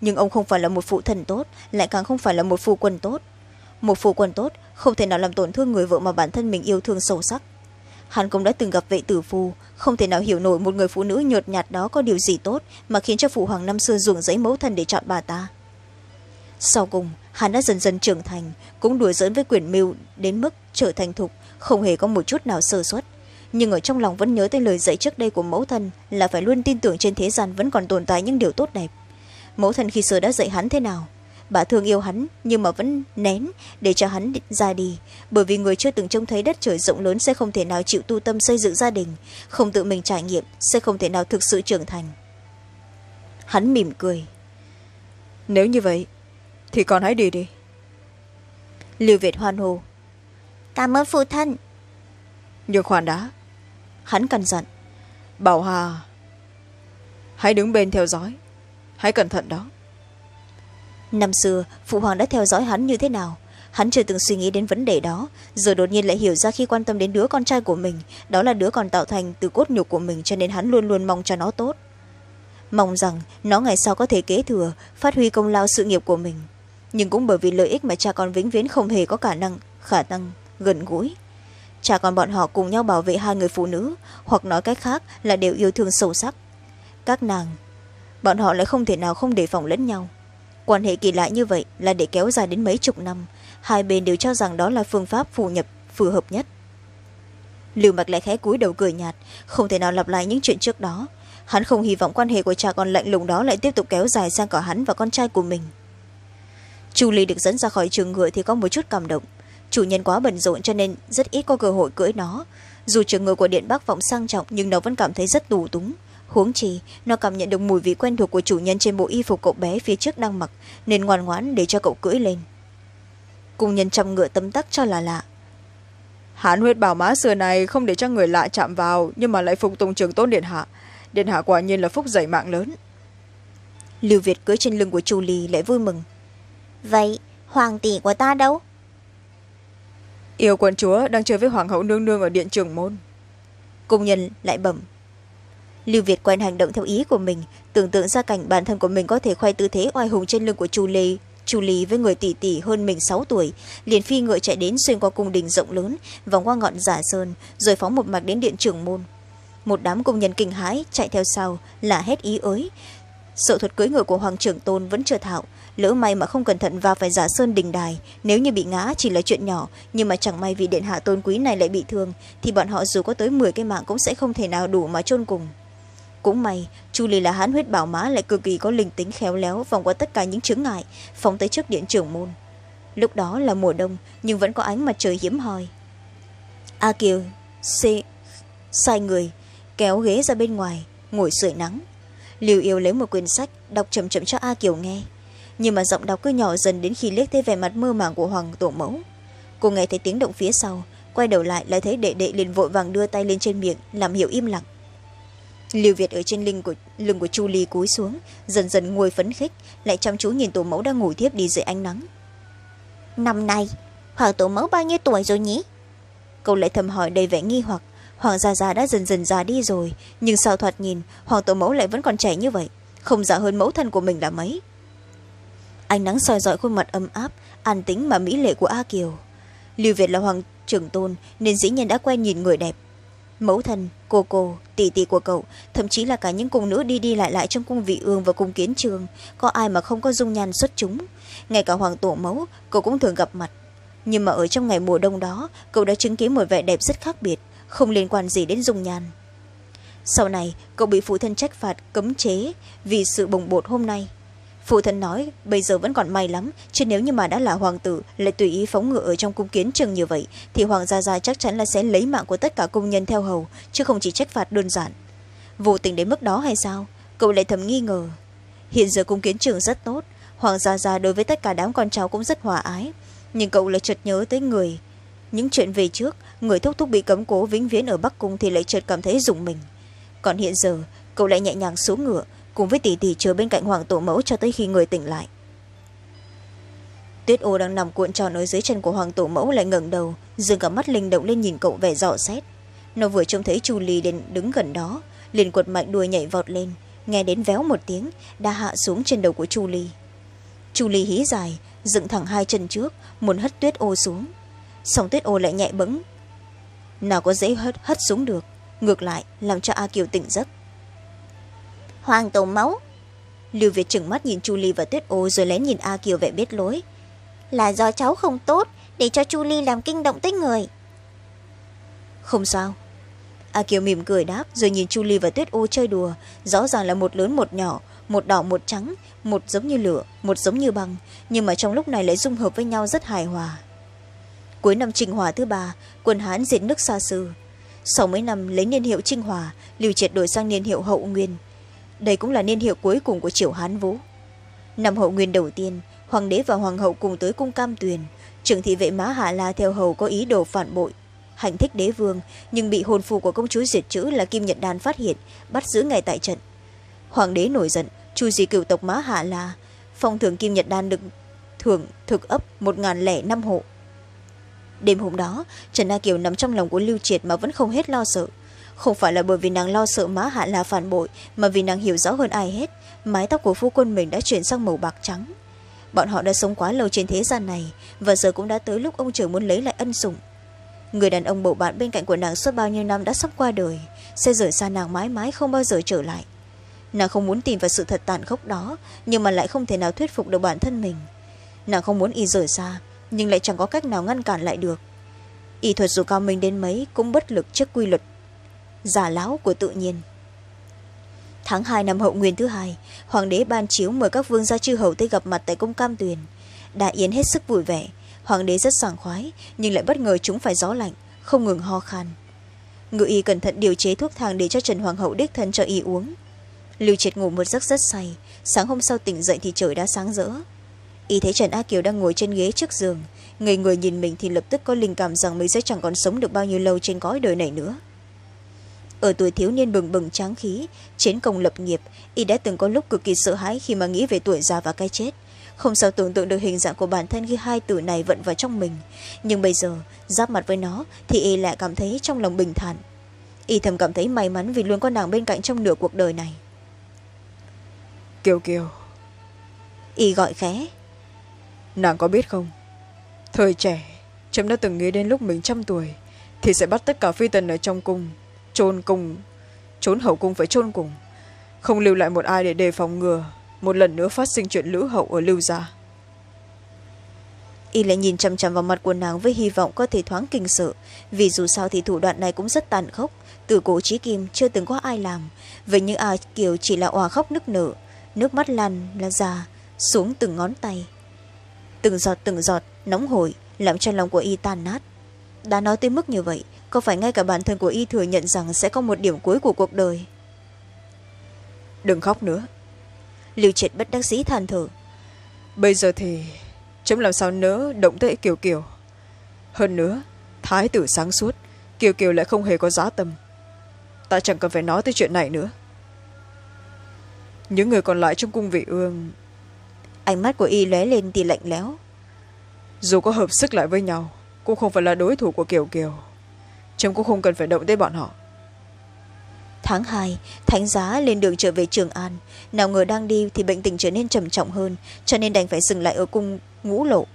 nhưng ông không phải là một phụ thần tốt lại càng không phải là một phu quân tốt một phu quân tốt không thể nào làm tổn thương người vợ mà bản thân mình yêu thương sâu sắc hắn cũng đã từng gặp vệ tử phù không thể nào hiểu nổi một người phụ nữ nhợt nhạt đó có điều gì tốt mà khiến cho phụ hoàng năm xưa dùng giấy mẫu thần để chọn bà ta sau cùng hắn đã dần dần trưởng thành cũng đùa dẫn với quyền mưu đến mức trở thành thục không hề có một chút nào sơ suất nhưng ở trong lòng vẫn nhớ tới lời dạy trước đây của mẫu thân là phải luôn tin tưởng trên thế gian vẫn còn tồn tại những điều tốt đẹp mẫu thân khi xưa đã dạy hắn thế nào bà thương yêu hắn nhưng mà vẫn nén để cho hắn ra đi bởi vì người chưa từng trông thấy đất trời rộng lớn sẽ không thể nào chịu tu tâm xây dựng gia đình không tự mình trải nghiệm sẽ không thể nào thực sự trưởng thành hắn mỉm cười nếu như vậy thì còn hãy đi đi lưu việt hoan hô cảm ơn phụ thân nhưng khoan đã hắn căn dặn bảo hà hãy đứng bên theo dõi hãy cẩn thận đó năm xưa phụ hoàng đã theo dõi hắn như thế nào hắn chưa từng suy nghĩ đến vấn đề đó giờ đột nhiên lại hiểu ra khi quan tâm đến đứa con trai của mình đó là đứa còn tạo thành từ cốt nhục của mình cho nên hắn luôn luôn mong cho nó tốt mong rằng nó ngày sau có thể kế thừa phát huy công lao sự nghiệp của mình nhưng cũng bởi vì lợi ích mà cha con vĩnh viễn không hề có khả năng khả năng gần gũi cha con bọn họ cùng nhau bảo vệ hai người phụ nữ hoặc nói cách khác là đều yêu thương sâu sắc các nàng bọn họ lại không thể nào không đề phòng lẫn nhau quan hệ kỳ lạ như vậy là để kéo dài đến mấy chục năm hai bên đều cho rằng đó là phương pháp phù nhập phù hợp nhất lưu mạch lại khẽ cúi đầu cười nhạt không thể nào lặp lại những chuyện trước đó hắn không hy vọng quan hệ của cha con lạnh lùng đó lại tiếp tục kéo dài sang cả hắn và con trai của mình chu ly được dẫn ra khỏi trường ngựa thì có một chút cảm động chủ nhân quá bận rộn cho nên rất ít có cơ hội cưỡi nó dù trường ngựa của điện bắc vọng sang trọng nhưng nó vẫn cảm thấy rất tù túng huống chi nó cảm nhận được mùi vị quen thuộc của chủ nhân trên bộ y phục cậu bé phía trước đang mặc nên ngoan ngoãn để cho cậu cưỡi lên cung nhân chăm ngựa tấm tắc cho là lạ hán huyết bảo má xưa này không để cho người lạ chạm vào nhưng mà lại phục tùng trường tôn điện hạ điện hạ quả nhiên là phúc dày mạng lớn lưu việt cưỡi trên lưng của chu lì lại vui mừng vậy hoàng tỷ của ta đâu yêu quần chúa đang chơi với hoàng hậu nương nương ở điện trường môn cung nhân lại bẩm lưu việt quen hành động theo ý của mình tưởng tượng ra cảnh bản thân của mình có thể khoe tư thế oai hùng trên lưng của chu lê chu lý với người tỷ tỷ hơn mình sáu tuổi liền phi ngựa chạy đến xuyên qua cung đình rộng lớn vòng qua ngọn giả sơn rồi phóng một mạch đến điện trưởng môn một đám công nhân kinh hãi chạy theo sau là hết ý ới sợ thuật cưỡi ngựa của hoàng trưởng tôn vẫn chưa thạo lỡ may mà không cẩn thận vào phải giả sơn đình đài nếu như bị ngã chỉ là chuyện nhỏ nhưng mà chẳng may vì điện hạ tôn quý này lại bị thương thì bọn họ dù có tới m cái mạng cũng sẽ không thể nào đủ mà chôn cùng cũng may chu lì là hán huyết bảo mã lại cực kỳ có linh tính khéo léo vòng qua tất cả những chướng ngại phóng tới trước điện trưởng môn lúc đó là mùa đông nhưng vẫn có ánh mặt trời hiếm hoi a kiều xê, sai người kéo ghế ra bên ngoài ngồi sưởi nắng liều yêu lấy một quyển sách đọc chậm chậm cho a kiều nghe nhưng mà giọng đọc cứ nhỏ dần đến khi liếc thấy vẻ mặt mơ màng của hoàng tổ mẫu cô nghe thấy tiếng động phía sau quay đầu lại lại thấy đệ đệ liền vội vàng đưa tay lên trên miệng làm hiểu im lặng liều việt ở trên lưng của, lưng của chu ly cúi xuống dần dần ngồi phấn khích lại chăm chú nhìn tổ mẫu đang ngủ thiếp đi dưới ánh nắng năm nay hoàng tổ mẫu bao nhiêu tuổi rồi nhỉ câu lại thầm hỏi đầy vẻ nghi hoặc hoàng gia già đã dần dần già đi rồi nhưng sao thoạt nhìn hoàng tổ mẫu lại vẫn còn trẻ như vậy không già hơn mẫu thân của mình là mấy ánh nắng soi dọi khuôn mặt ấm áp an tính mà mỹ lệ của a kiều liều việt là hoàng trưởng tôn nên dĩ nhiên đã quen nhìn người đẹp mẫu thần, cô cô tỷ tỷ của cậu thậm chí là cả những cung nữ đi đi lại lại trong cung vị ương và cung kiến trường có ai mà không có dung nhan xuất chúng ngay cả hoàng tổ mẫu cậu cũng thường gặp mặt nhưng mà ở trong ngày mùa đông đó cậu đã chứng kiến một vẻ đẹp rất khác biệt không liên quan gì đến dung nhan sau này cậu bị phụ thân trách phạt cấm chế vì sự bồng bột hôm nay phụ thân nói bây giờ vẫn còn may lắm chứ nếu như mà đã là hoàng tử lại tùy ý phóng ngựa ở trong cung kiến trường như vậy thì hoàng gia gia chắc chắn là sẽ lấy mạng của tất cả công nhân theo hầu chứ không chỉ trách phạt đơn giản vô tình đến mức đó hay sao cậu lại thầm nghi ngờ hiện giờ cung kiến trường rất tốt hoàng gia gia đối với tất cả đám con cháu cũng rất hòa ái nhưng cậu lại chợt nhớ tới người những chuyện về trước người thúc thúc bị cấm cố vĩnh viễn ở bắc cung thì lại chợt cảm thấy rụng mình còn hiện giờ cậu lại nhẹ nhàng xuống ngựa cùng với tỷ tỷ chờ bên cạnh hoàng tổ mẫu cho tới khi người tỉnh lại tuyết ô đang nằm cuộn tròn ở dưới chân của hoàng tổ mẫu lại ngẩng đầu dừng cả mắt linh động lên nhìn cậu vẻ dọ xét nó vừa trông thấy chu ly đến đứng gần đó liền quật mạnh đuôi nhảy vọt lên nghe đến véo một tiếng đã hạ xuống trên đầu của chu ly chu ly hí dài dựng thẳng hai chân trước muốn hất tuyết ô xuống song tuyết ô lại nhẹ bẫng nào có dễ hất hất xuống được ngược lại làm cho a kiều tỉnh giấc hoàng tổ máu lưu việt trừng mắt nhìn chu ly và tuyết ô rồi lén nhìn a kiều vẻ biết lối là do cháu không tốt để cho chu ly làm kinh động tới người không sao a kiều mỉm cười đáp rồi nhìn chu ly và tuyết ô chơi đùa rõ ràng là một lớn một nhỏ một đỏ một trắng một giống như lửa một giống như băng nhưng mà trong lúc này lại dung hợp với nhau rất hài hòa cuối năm trinh hòa thứ ba quân hán diệt nước xa xưa sau mấy năm lấy niên hiệu trinh hòa liều triệt đổi sang niên hiệu hậu nguyên đây cũng là niên hiệu cuối cùng của triều hán vũ năm hậu nguyên đầu tiên hoàng đế và hoàng hậu cùng tới cung cam tuyền trưởng thị vệ mã hạ la theo hầu có ý đồ phản bội hành thích đế vương nhưng bị hồn phù của công chúa diệt chữ là kim nhật đan phát hiện bắt giữ ngay tại trận hoàng đế nổi giận chu di cựu tộc mã hạ la phong thưởng kim nhật đan được thưởng thực ấp một lẻ năm hộ đêm hôm đó trần a kiều nằm trong lòng của lưu triệt mà vẫn không hết lo sợ không phải là bởi vì nàng lo sợ mã hạ la phản bội mà vì nàng hiểu rõ hơn ai hết mái tóc của phu quân mình đã chuyển sang màu bạc trắng bọn họ đã sống quá lâu trên thế gian này và giờ cũng đã tới lúc ông trời muốn lấy lại ân sủng người đàn ông bầu bạn bên cạnh của nàng suốt bao nhiêu năm đã sắp qua đời sẽ rời xa nàng mãi mãi không bao giờ trở lại nàng không muốn tìm vào sự thật tàn khốc đó nhưng mà lại không thể nào thuyết phục được bản thân mình nàng không muốn y rời xa nhưng lại chẳng có cách nào ngăn cản lại được y thuật dù cao minh đến mấy cũng bất lực trước quy luật giả lão của tự nhiên tháng hai năm hậu nguyên thứ hai hoàng đế ban chiếu mời các vương gia chư hầu tới gặp mặt tại cung cam tuyền đại yến hết sức vui vẻ hoàng đế rất sảng khoái nhưng lại bất ngờ chúng phải gió lạnh không ngừng ho khan ngự y cẩn thận điều chế thuốc thang để cho trần hoàng hậu đích thân cho y uống lưu triệt ngủ một giấc rất say sáng hôm sau tỉnh dậy thì trời đã sáng rỡ y thấy trần a kiều đang ngồi trên ghế trước giường người người nhìn mình thì lập tức có linh cảm rằng mình sẽ chẳng còn sống được bao nhiêu lâu trên cõi đời này nữa ở tuổi thiếu niên bừng bừng tráng khí chiến công lập nghiệp y đã từng có lúc cực kỳ sợ hãi khi mà nghĩ về tuổi già và cái chết không sao tưởng tượng được hình dạng của bản thân khi hai từ này vận vào trong mình nhưng bây giờ giáp mặt với nó thì y lại cảm thấy trong lòng bình thản y thầm cảm thấy may mắn vì luôn có nàng bên cạnh trong nửa cuộc đời này kiều kiều y gọi khẽ nàng có biết không thời trẻ trâm đã từng nghĩ đến lúc mình trăm tuổi thì sẽ bắt tất cả phi tần ở trong cung trôn cùng trốn hậu cung phải trôn cùng không lưu lại một ai để đề phòng ngừa một lần nữa phát sinh chuyện lữ hậu ở lưu gia y lại nhìn chằm chằm vào mặt của nàng với hy vọng có thể thoáng kinh sợ vì dù sao thì thủ đoạn này cũng rất tàn khốc từ cổ trí kim chưa từng có ai làm vậy nhưng a kiều chỉ là òa khóc nức nở nước mắt lăn là già xuống từng ngón tay từng giọt từng giọt nóng hổi làm cho lòng của y tan nát đã nói tới mức như vậy có phải ngay cả bản thân của y thừa nhận rằng sẽ có một điểm cuối của cuộc đời đừng khóc nữa liều triệt bất đắc sĩ than thở bây giờ thì chấm làm sao nữa động tới kiều kiều hơn nữa thái tử sáng suốt kiều kiều lại không hề có giá tâm ta chẳng cần phải nói tới chuyện này nữa những người còn lại trong cung vị ương ánh mắt của y lóe lên thì lạnh lẽo dù có hợp sức lại với nhau cũng không phải là đối thủ của kiều kiều trâm cũng không cần phải động tới bọn họ tháng hai thánh giá lên đường trở về trường an nào ngờ đang đi thì bệnh tình trở nên trầm trọng hơn cho nên đành phải dừng lại ở cung ngũ lộ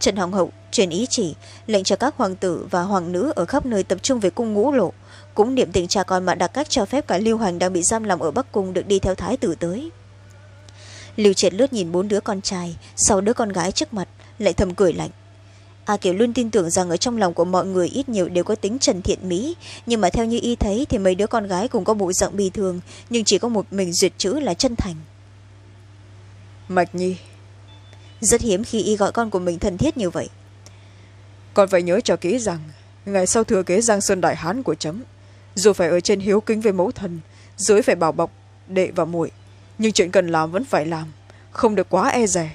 trần hoàng hậu truyền ý chỉ lệnh cho các hoàng tử và hoàng nữ ở khắp nơi tập trung về cung ngũ lộ cũng niệm tình cha con mà đặc cách cho phép cả lưu hành đang bị giam lòng ở bắc cung được đi theo thái tử tới lưu triệt lướt nhìn bốn đứa con trai sau đứa con gái trước mặt lại thầm cười lạnh a à, kiều luôn tin tưởng rằng ở trong lòng của mọi người ít nhiều đều có tính trần thiện mỹ nhưng mà theo như y thấy thì mấy đứa con gái cũng có bộ giọng bì thường nhưng chỉ có một mình duyệt chữ là chân thành mạch nhi rất hiếm khi y gọi con của mình thân thiết như vậy con phải nhớ cho kỹ rằng ngày sau thừa kế giang sơn đại hán của chấm dù phải ở trên hiếu kính với mẫu thần dưới phải bảo bọc đệ và muội nhưng chuyện cần làm vẫn phải làm không được quá e rè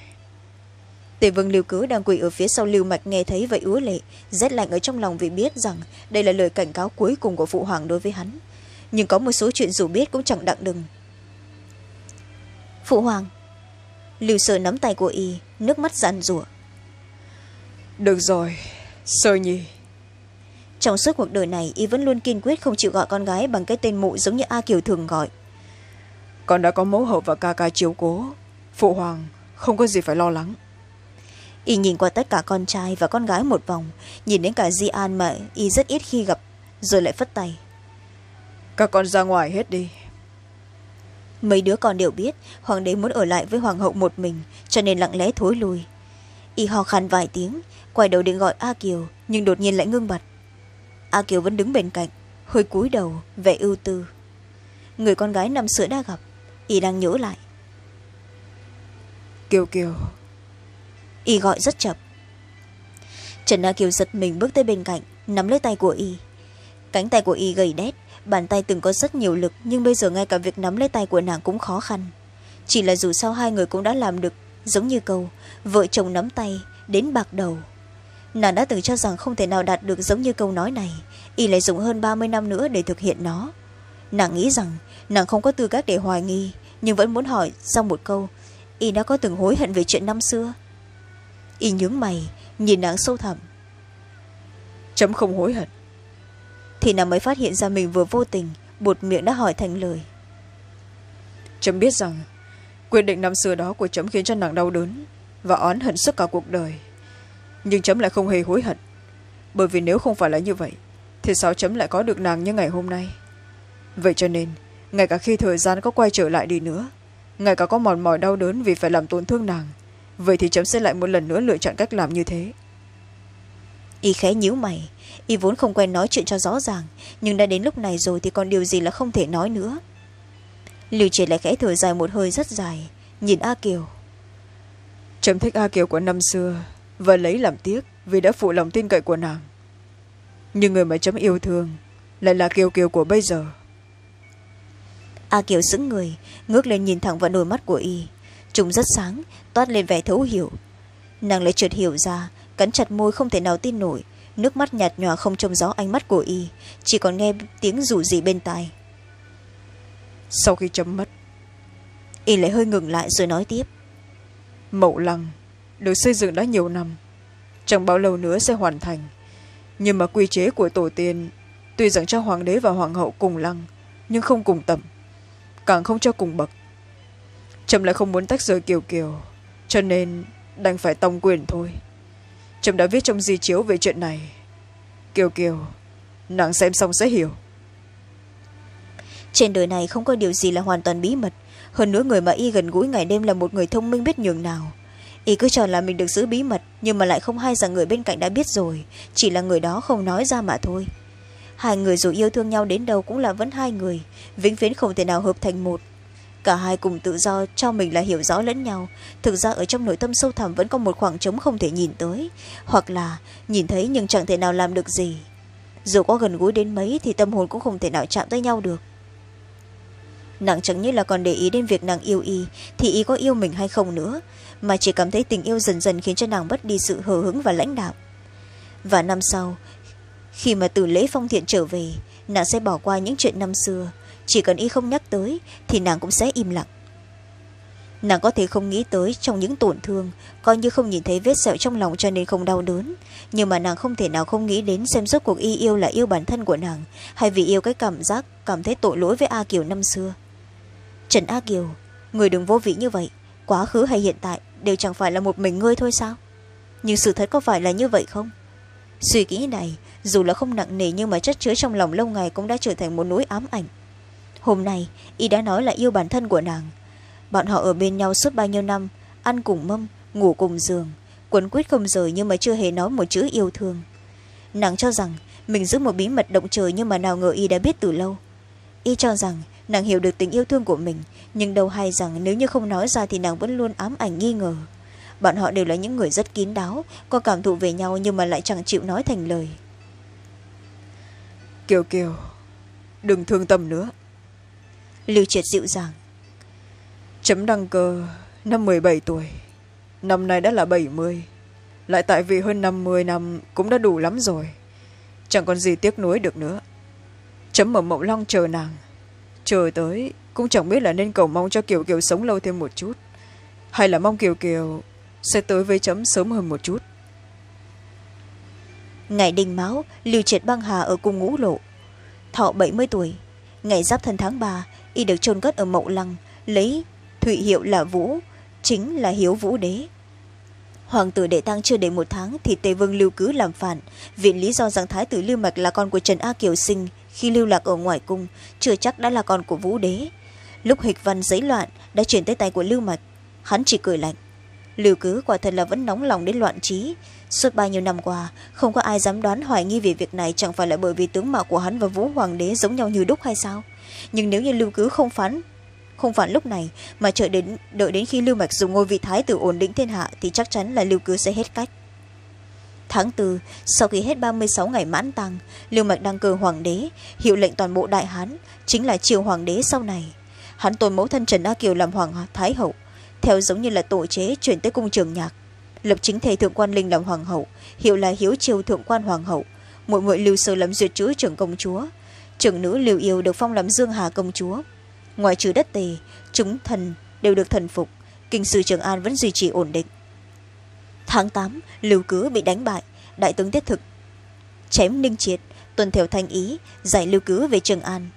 tề vương lưu cứ đang quỳ ở phía sau lưu mạch nghe thấy vậy úa lệ rét lạnh ở trong lòng vì biết rằng đây là lời cảnh cáo cuối cùng của phụ hoàng đối với hắn nhưng có một số chuyện dù biết cũng chẳng đặng đừng phụ hoàng lưu sơ nắm tay của y nước mắt giàn rủa được rồi sơ nhi trong suốt cuộc đời này y vẫn luôn kiên quyết không chịu gọi con gái bằng cái tên mụ giống như a kiều thường gọi con đã có mẫu hậu và ca ca chiếu cố phụ hoàng không có gì phải lo lắng y nhìn qua tất cả con trai và con gái một vòng nhìn đến cả di an mà y rất ít khi gặp rồi lại phất tay các con ra ngoài hết đi mấy đứa con đều biết hoàng đế muốn ở lại với hoàng hậu một mình cho nên lặng lẽ thối lui y ho khăn vài tiếng quay đầu định gọi a kiều nhưng đột nhiên lại ngưng bặt a kiều vẫn đứng bên cạnh hơi cúi đầu vẻ ưu tư người con gái năm xưa đã gặp y đang nhớ lại kiều kiều y gọi rất chậm trần đa kiều giật mình bước tới bên cạnh nắm lấy tay của y cánh tay của y gầy đét bàn tay từng có rất nhiều lực nhưng bây giờ ngay cả việc nắm lấy tay của nàng cũng khó khăn chỉ là dù sao hai người cũng đã làm được giống như câu vợ chồng nắm tay đến bạc đầu nàng đã từng cho rằng không thể nào đạt được giống như câu nói này y lại dùng hơn ba mươi năm nữa để thực hiện nó nàng nghĩ rằng nàng không có tư cách để hoài nghi nhưng vẫn muốn hỏi sau một câu y đã có từng hối hận về chuyện năm xưa y nhướng mày nhìn nàng sâu thẳm chấm không hối hận thì nàng mới phát hiện ra mình vừa vô tình bột miệng đã hỏi thành lời chấm biết rằng quyết định năm xưa đó của chấm khiến cho nàng đau đớn và oán hận suốt cả cuộc đời nhưng chấm lại không hề hối hận bởi vì nếu không phải là như vậy thì sao chấm lại có được nàng như ngày hôm nay vậy cho nên ngay cả khi thời gian có quay trở lại đi nữa ngay cả có mòn mỏi đau đớn vì phải làm tổn thương nàng vậy thì chấm sẽ lại một lần nữa lựa chọn cách làm như thế y khẽ nhíu mày y vốn không quen nói chuyện cho rõ ràng nhưng đã đến lúc này rồi thì còn điều gì là không thể nói nữa liều triệt lại khẽ thở dài một hơi rất dài nhìn a kiều chấm thích a kiều của năm xưa và lấy làm tiếc vì đã phụ lòng tin cậy của nàng nhưng người mà chấm yêu thương lại là kiều kiều của bây giờ a kiều sững người ngước lên nhìn thẳng vào đôi mắt của y chúng rất sáng toát lên vẻ thấu hiểu nàng lại trượt hiểu ra cắn chặt môi không thể nào tin nổi nước mắt nhạt nhòa không trông rõ ánh mắt của y chỉ còn nghe tiếng rủ rỉ bên tai sau khi chấm mất y lại hơi ngừng lại rồi nói tiếp mậu lăng được xây dựng đã nhiều năm chẳng bao lâu nữa sẽ hoàn thành nhưng mà quy chế của tổ tiên tuy rằng cho hoàng đế và hoàng hậu cùng lăng nhưng không cùng tầm càng không cho cùng bậc trâm lại không muốn tách rời kiều kiều cho nên đành phải tòng quyền thôi trâm đã viết trong di chiếu về chuyện này kiều kiều nàng xem xong sẽ hiểu trên đời này không có điều gì là hoàn toàn bí mật hơn nữa người mà y gần gũi ngày đêm là một người thông minh biết nhường nào y cứ cho là mình được giữ bí mật nhưng mà lại không hay rằng người bên cạnh đã biết rồi chỉ là người đó không nói ra mà thôi hai người dù yêu thương nhau đến đâu cũng là vẫn hai người vĩnh viễn không thể nào hợp thành một cả hai cùng tự do cho mình là hiểu rõ lẫn nhau thực ra ở trong nội tâm sâu thẳm vẫn có một khoảng trống không thể nhìn tới hoặc là nhìn thấy nhưng chẳng thể nào làm được gì dù có gần gũi đến mấy thì tâm hồn cũng không thể nào chạm tới nhau được nặng chẳng như là còn để ý đến việc nàng yêu y thì y có yêu mình hay không nữa mà chỉ cảm thấy tình yêu dần dần khiến cho nàng mất đi sự hờ hững và lãnh đạo và năm sau khi mà từ lễ phong thiện trở về nàng sẽ bỏ qua những chuyện năm xưa chỉ cần y không nhắc tới thì nàng cũng sẽ im lặng nàng có thể không nghĩ tới trong những tổn thương coi như không nhìn thấy vết sẹo trong lòng cho nên không đau đớn nhưng mà nàng không thể nào không nghĩ đến xem rốt cuộc y yêu là yêu bản thân của nàng hay vì yêu cái cảm giác cảm thấy tội lỗi với a kiều năm xưa trần a kiều người đừng vô vị như vậy quá khứ hay hiện tại đều chẳng phải là một mình ngươi thôi sao nhưng sự thật có phải là như vậy không suy nghĩ này dù là không nặng nề nhưng mà chất chứa trong lòng lâu ngày cũng đã trở thành một nỗi ám ảnh hôm nay y đã nói là yêu bản thân của nàng bọn họ ở bên nhau suốt bao nhiêu năm ăn cùng mâm ngủ cùng giường quấn quýt không rời nhưng mà chưa hề nói một chữ yêu thương nàng cho rằng mình giữ một bí mật động trời nhưng mà nào ngờ y đã biết từ lâu y cho rằng nàng hiểu được tình yêu thương của mình nhưng đâu hay rằng nếu như không nói ra thì nàng vẫn luôn ám ảnh nghi ngờ bọn họ đều là những người rất kín đáo có cảm thụ về nhau nhưng mà lại chẳng chịu nói thành lời kiều kiều đừng thương tâm nữa lưu triệt dịu dàng chấm đăng cơ năm mười bảy tuổi năm nay đã là bảy mươi lại tại vị hơn năm mươi năm cũng đã đủ lắm rồi chẳng còn gì tiếc nuối được nữa chấm ở mộng long chờ nàng chờ tới cũng chẳng biết là nên cầu mong cho kiều kiều sống lâu thêm một chút hay là mong kiều kiều sẽ tới với chấm sớm hơn một chút ngày đình máu lưu triệt băng hà ở cùng ngũ lộ thọ bảy mươi tuổi ngày giáp thân tháng ba y được chôn cất ở mậu lăng lấy thụy hiệu là vũ chính là hiếu vũ đế hoàng tử đệ tăng chưa đầy một tháng thì tề vương lưu cứ làm phản viện lý do rằng thái tử lưu mạch là con của trần a kiều sinh khi lưu lạc ở ngoài cung chưa chắc đã là con của vũ đế lúc hịch văn giấy loạn đã chuyển tới tay của lưu mạch hắn chỉ cười lạnh lưu cứ quả thật là vẫn nóng lòng đến loạn trí suốt bao nhiêu năm qua không có ai dám đoán hoài nghi về việc này chẳng phải là bởi vì tướng mạo của hắn và vũ hoàng đế giống nhau như đúc hay sao nhưng nếu như lưu cứ không phán không phản lúc này mà chờ đến đợi đến khi lưu mạch dùng ngôi vị thái tử ổn định thiên hạ thì chắc chắn là lưu cứ sẽ hết cách tháng tư sau khi hết ba mươi sáu ngày mãn tăng lưu mạch đăng cơ hoàng đế hiệu lệnh toàn bộ đại hán chính là triều hoàng đế sau này hắn tôn mẫu thân trần a kiều làm hoàng thái hậu theo giống như là tổ chế chuyển tới cung trường nhạc lập chính thể thượng quan linh làm hoàng hậu hiệu là hiếu triều thượng quan hoàng hậu mỗi mỗi lưu sơ làm duyệt chữ trưởng công chúa trưởng nữ liều yêu được phong làm dương hà công chúa ngoài trừ đất tề chúng thần đều được thần phục kinh sư trường an vẫn duy trì ổn định tháng tám liều cứ bị đánh bại đại tướng tiết thực chém ninh triệt tuần theo thanh ý giải liều cứ về trường an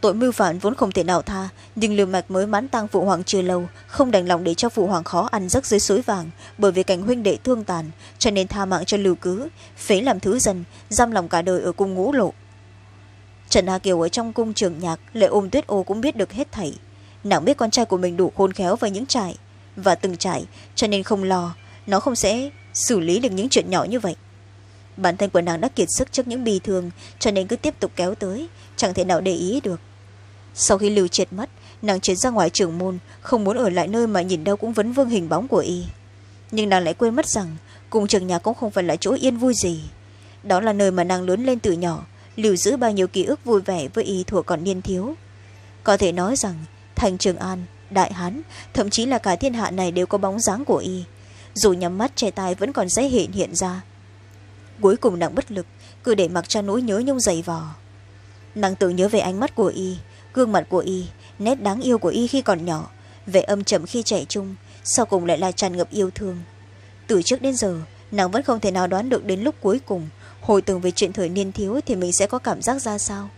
tội mưu phản vốn không thể nào tha nhưng liều mạch mới mãn tang phụ hoàng chưa lâu không đành lòng để cho phụ hoàng khó ăn rắc dưới suối vàng bởi vì cảnh huynh đệ thương tàn cho nên tha mạng cho liều cứ phế làm thứ dần giam lòng cả đời ở cung ngũ lộ trần hà kiều ở trong cung trường nhạc lệ ôm tuyết ô cũng biết được hết thảy nàng biết con trai của mình đủ khôn khéo với những trải và từng trải cho nên không lo nó không sẽ xử lý được những chuyện nhỏ như vậy bản thân của nàng đã kiệt sức trước những bi thương cho nên cứ tiếp tục kéo tới chẳng thể nào để ý được sau khi lưu triệt mất nàng chuyển ra ngoài trường môn không muốn ở lại nơi mà nhìn đâu cũng vấn vương hình bóng của y nhưng nàng lại quên mất rằng cùng trường nhà cũng không phải là chỗ yên vui gì đó là nơi mà nàng lớn lên từ nhỏ lưu giữ bao nhiêu ký ức vui vẻ với y thuộc còn niên thiếu có thể nói rằng thành trường an đại hán thậm chí là cả thiên hạ này đều có bóng dáng của y dù nhắm mắt che tai vẫn còn dễ hiện hiện ra cuối cùng nàng bất lực cứ để mặc cha nỗi nhớ nhung dày vò nàng tự nhớ về ánh mắt của y gương mặt của y nét đáng yêu của y khi còn nhỏ về âm chậm khi trẻ trung sau cùng lại là tràn ngập yêu thương từ trước đến giờ nàng vẫn không thể nào đoán được đến lúc cuối cùng hồi tưởng về chuyện thời niên thiếu thì mình sẽ có cảm giác ra sao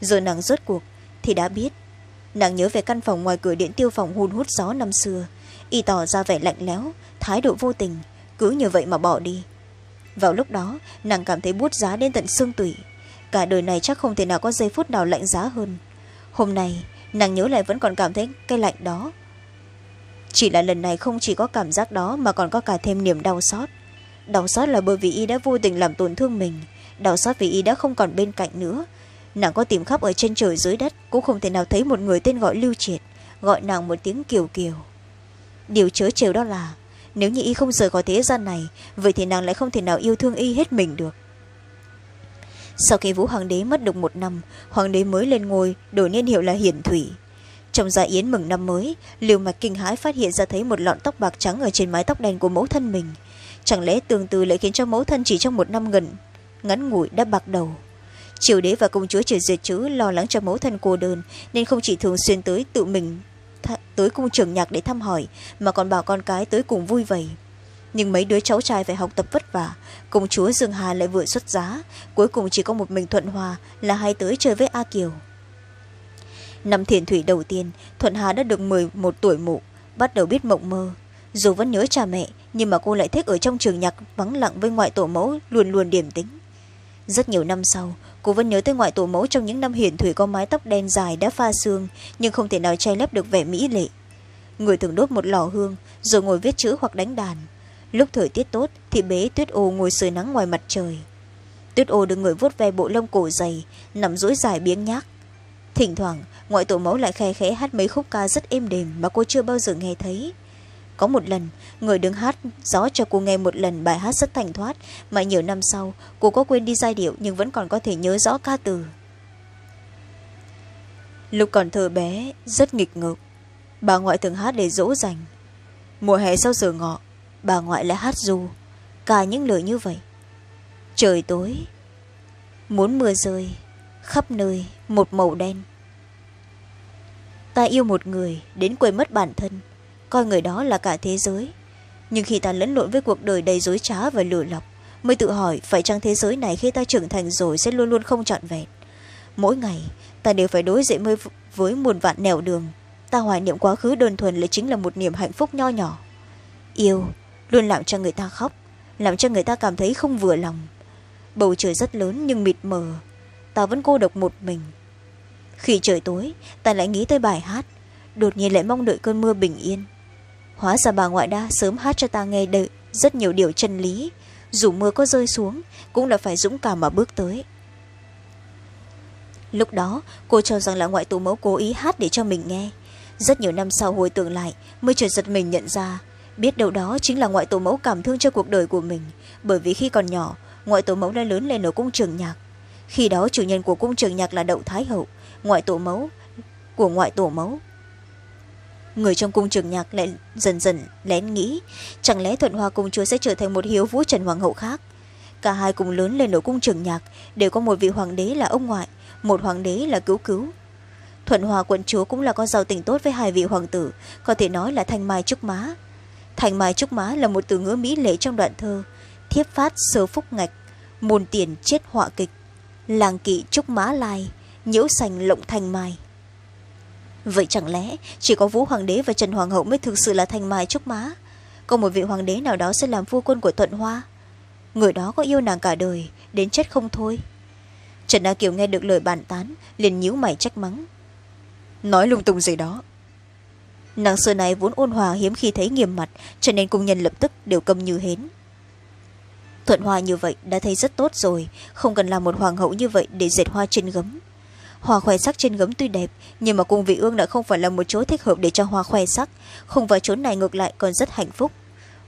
rồi nàng rốt cuộc thì đã biết nàng nhớ về căn phòng ngoài cửa điện tiêu phòng hun hút gió năm xưa y tỏ ra vẻ lạnh lẽo thái độ vô tình cứ như vậy mà bỏ đi vào lúc đó nàng cảm thấy bút giá đến tận xương tủy cả đời này chắc không thể nào có giây phút nào lạnh giá hơn hôm nay nàng nhớ lại vẫn còn cảm thấy cái lạnh đó chỉ là lần này không chỉ có cảm giác đó mà còn có cả thêm niềm đau xót đau xót là bởi vì y đã vô tình làm tổn thương mình đau xót vì y đã không còn bên cạnh nữa nàng có tìm khắp ở trên trời dưới đất cũng không thể nào thấy một người tên gọi lưu triệt gọi nàng một tiếng kiều kiều điều chớ trêu đó là nếu như y không rời khỏi thế gian này vậy thì nàng lại không thể nào yêu thương y hết mình được sau khi vũ hoàng đế mất được một năm hoàng đế mới lên ngôi đổi niên hiệu là hiển thủy trong gia yến mừng năm mới liều mạch kinh hãi phát hiện ra thấy một lọn tóc bạc trắng ở trên mái tóc đen của mẫu thân mình chẳng lẽ tương tư lại khiến cho mẫu thân chỉ trong một năm ngần ngắn ngủi đã bạc đầu triều đế và công chúa triều diệt chữ lo lắng cho mẫu thân cô đơn nên không chỉ thường xuyên tới tự mình tới cung trường nhạc để thăm hỏi mà còn bảo con cái tới cùng vui vầy nhưng mấy đứa cháu trai phải học tập vất vả công chúa dương hà lại vừa xuất giá cuối cùng chỉ có một mình thuận hòa là hay tới chơi với a kiều năm thiền thủy đầu tiên thuận hà đã được m một tuổi mụ bắt đầu biết mộng mơ dù vẫn nhớ cha mẹ nhưng mà cô lại thích ở trong trường nhạc vắng lặng với ngoại tổ mẫu luôn luôn điểm tính rất nhiều năm sau cô vẫn nhớ tới ngoại tổ mẫu trong những năm hiển thủy có mái tóc đen dài đã pha xương nhưng không thể nào che lấp được vẻ mỹ lệ người thường đốt một lò hương rồi ngồi viết chữ hoặc đánh đàn lúc thời tiết tốt thì bế tuyết ô ngồi sưởi nắng ngoài mặt trời tuyết ô được người vuốt ve bộ lông cổ dày nằm rỗi dài biếng nhác thỉnh thoảng ngoại tổ mẫu lại khe khẽ hát mấy khúc ca rất êm đềm mà cô chưa bao giờ nghe thấy có một lần người đứng hát gió cho cô nghe một lần bài hát rất thành thoát mà nhiều năm sau cô có quên đi giai điệu nhưng vẫn còn có thể nhớ rõ ca từ lúc còn thơ bé rất nghịch ngợm bà ngoại thường hát để dỗ dành mùa hè sau giờ ngọ bà ngoại lại hát du cả những lời như vậy trời tối muốn mưa rơi khắp nơi một màu đen ta yêu một người đến quên mất bản thân coi người đó là cả thế giới nhưng khi ta lẫn lộn với cuộc đời đầy dối trá và lừa lọc mới tự hỏi phải chăng thế giới này khi ta trưởng thành rồi sẽ luôn luôn không trọn vẹn mỗi ngày ta đều phải đối diện với, với muôn vạn nẻo đường ta hoài niệm quá khứ đơn thuần lại chính là một niềm hạnh phúc nho nhỏ yêu luôn làm cho người ta khóc làm cho người ta cảm thấy không vừa lòng bầu trời rất lớn nhưng mịt mờ ta vẫn cô độc một mình khi trời tối ta lại nghĩ tới bài hát đột nhiên lại mong đợi cơn mưa bình yên hóa ra bà ngoại đã sớm hát cho ta nghe đợi rất nhiều điều chân lý dù mưa có rơi xuống cũng là phải dũng cảm mà bước tới lúc đó cô cho rằng là ngoại tổ mẫu cố ý hát để cho mình nghe rất nhiều năm sau hồi tưởng lại mới chợt giật mình nhận ra biết đâu đó chính là ngoại tổ mẫu cảm thương cho cuộc đời của mình bởi vì khi còn nhỏ ngoại tổ mẫu đã lớn lên ở cung trường nhạc khi đó chủ nhân của cung trường nhạc là đậu thái hậu ngoại tổ mẫu của ngoại tổ mẫu người trong cung trường nhạc lại dần dần lén nghĩ chẳng lẽ thuận hoa công chúa sẽ trở thành một hiếu vũ trần hoàng hậu khác cả hai cùng lớn lên ở cung trường nhạc đều có một vị hoàng đế là ông ngoại một hoàng đế là cứu cứu thuận hòa quận chúa cũng là con giàu tình tốt với hai vị hoàng tử có thể nói là thanh mai trúc má thành mai trúc má là một từ ngữ mỹ lệ trong đoạn thơ thiếp phát sơ phúc ngạch môn tiền chết họa kịch làng kỵ trúc má lai nhiễu sành lộng thành mai vậy chẳng lẽ chỉ có vũ hoàng đế và trần hoàng hậu mới thực sự là thành mai trúc má còn một vị hoàng đế nào đó sẽ làm vua quân của thuận hoa người đó có yêu nàng cả đời đến chết không thôi trần đa kiều nghe được lời bàn tán liền nhíu mày trách mắng nói lung tung gì đó nàng xưa này vốn ôn hòa hiếm khi thấy nghiêm mặt cho nên cung nhân lập tức đều câm như hến thuận hoa như vậy đã thấy rất tốt rồi không cần làm một hoàng hậu như vậy để dệt hoa trên gấm hoa khoe sắc trên gấm tuy đẹp nhưng mà cung vị ương lại không phải là một chỗ thích hợp để cho hoa khoe sắc không vào chỗ này ngược lại còn rất hạnh phúc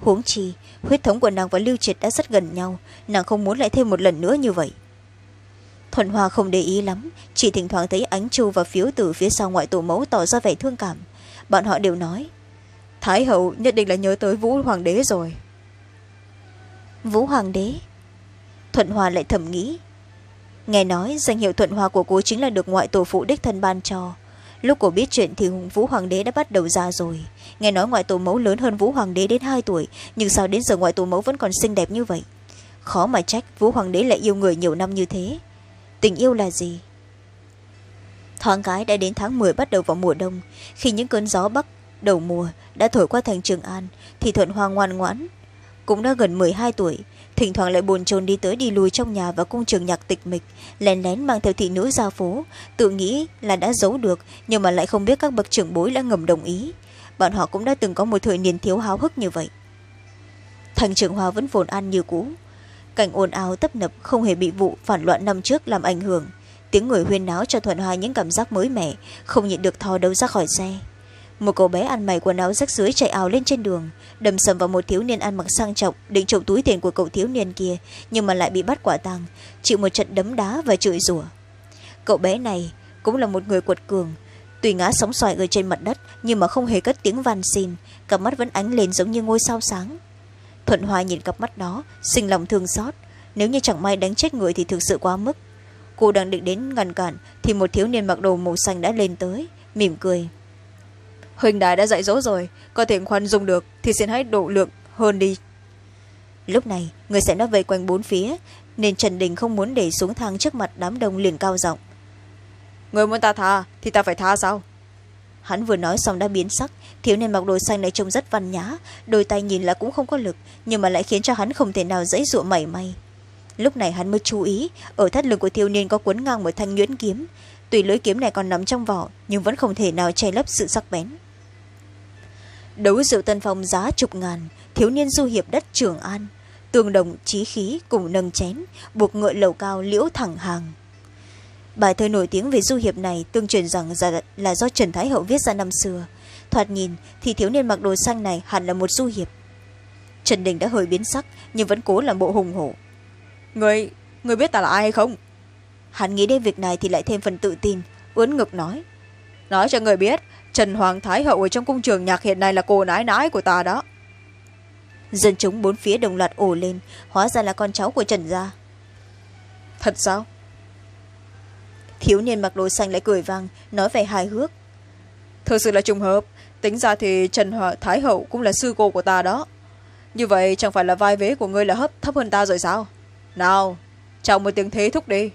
huống chi huyết thống của nàng và lưu triệt đã rất gần nhau nàng không muốn lại thêm một lần nữa như vậy thuận hoa không để ý lắm chỉ thỉnh thoảng thấy ánh chu và phiếu từ phía sau ngoại tổ mẫu tỏ ra vẻ thương cảm bọn họ đều nói thái hậu nhất định là nhớ tới vũ hoàng đế rồi vũ hoàng đế thuận hoa lại thầm nghĩ nghe nói danh hiệu thuận hoa của cô chính là được ngoại tổ phụ đích thân ban cho lúc cô biết chuyện thì hùng vũ hoàng đế đã bắt đầu ra rồi nghe nói ngoại tổ mẫu lớn hơn vũ hoàng đế đến hai tuổi nhưng sao đến giờ ngoại tổ mẫu vẫn còn xinh đẹp như vậy khó mà trách vũ hoàng đế lại yêu người nhiều năm như thế tình yêu là gì thoáng cái đã đến tháng m bắt đầu vào mùa đông khi những cơn gió bắc đầu mùa đã thổi qua thành trường an thì thuận hoa ngoan ngoãn cũng đã gần m hai tuổi thỉnh thoảng lại bồn chồn đi tới đi lùi trong nhà và cung trường nhạc tịch mịch lén lén mang theo thị nữ ra phố tự nghĩ là đã giấu được nhưng mà lại không biết các bậc trưởng bối đã ngầm đồng ý bọn họ cũng đã từng có một thời niên thiếu háo hức như vậy thành trường hoa vẫn vồn an như cũ cảnh ồn ào tấp nập không hề bị vụ phản loạn năm trước làm ảnh hưởng tiếng người huyên náo cho thuận hoa những cảm giác mới mẻ không nhịn được thò đầu ra khỏi xe một cậu bé ăn mày quần áo rách rưới chạy ào lên trên đường đâm sầm vào một thiếu niên ăn mặc sang trọng định trộm túi tiền của cậu thiếu niên kia nhưng mà lại bị bắt quả tàng chịu một trận đấm đá và chửi rủa cậu bé này cũng là một người quật cường tuy ngã sóng xoài ở trên mặt đất nhưng mà không hề cất tiếng van xin cặp mắt vẫn ánh lên giống như ngôi sao sáng thuận hoa nhìn cặp mắt đó sinh lòng thương xót nếu như chẳng may đánh chết người thì thực sự quá mức cô đang định đến ngăn cản thì một thiếu niên mặc đồ màu xanh đã lên tới mỉm cười huỳnh đại đã dạy dỗ rồi có thể khoan dùng được thì xin hãy độ lượng hơn đi lúc này người sẽ nói vây quanh bốn phía nên trần đình không muốn để xuống thang trước mặt đám đông liền cao giọng người muốn ta tha thì ta phải tha sao hắn vừa nói xong đã biến sắc thiếu niên mặc đồ xanh này trông rất văn nhã đôi tay nhìn là cũng không có lực nhưng mà lại khiến cho hắn không thể nào dãy dụa mảy may lúc này hắn mới chú ý ở thắt lưng của thiếu niên có cuốn ngang một thanh nhuyễn kiếm tuy lưỡi kiếm này còn nằm trong vỏ nhưng vẫn không thể nào che lấp sự sắc bén đấu rượu tân phong giá chục ngàn thiếu niên du hiệp đất trường an tương đồng trí khí cùng nâng chén buộc ngựa lầu cao liễu thẳng hàng bài thơ nổi tiếng về du hiệp này tương truyền rằng là do trần thái hậu viết ra năm xưa thoạt nhìn thì thiếu niên mặc đồ xanh này hẳn là một du hiệp trần đình đã hơi biến sắc nhưng vẫn cố làm bộ hùng hổ người người biết ta là ai hay không hắn nghĩ đến việc này thì lại thêm phần tự tin uốn ngực nói nói cho người biết trần hoàng thái hậu ở trong cung trường nhạc hiện nay là cô nái nái của ta đó dân chúng bốn phía đồng loạt ổ lên hóa ra là con cháu của trần gia thật sao thiếu niên mặc đồ xanh lại cười vang nói về hài hước Thật sự là trùng hợp tính ra thì trần Hòa, thái hậu cũng là sư cô của ta đó như vậy chẳng phải là vai vế của ngươi là hấp thấp hơn ta rồi sao nào chào một tiếng thế thúc đi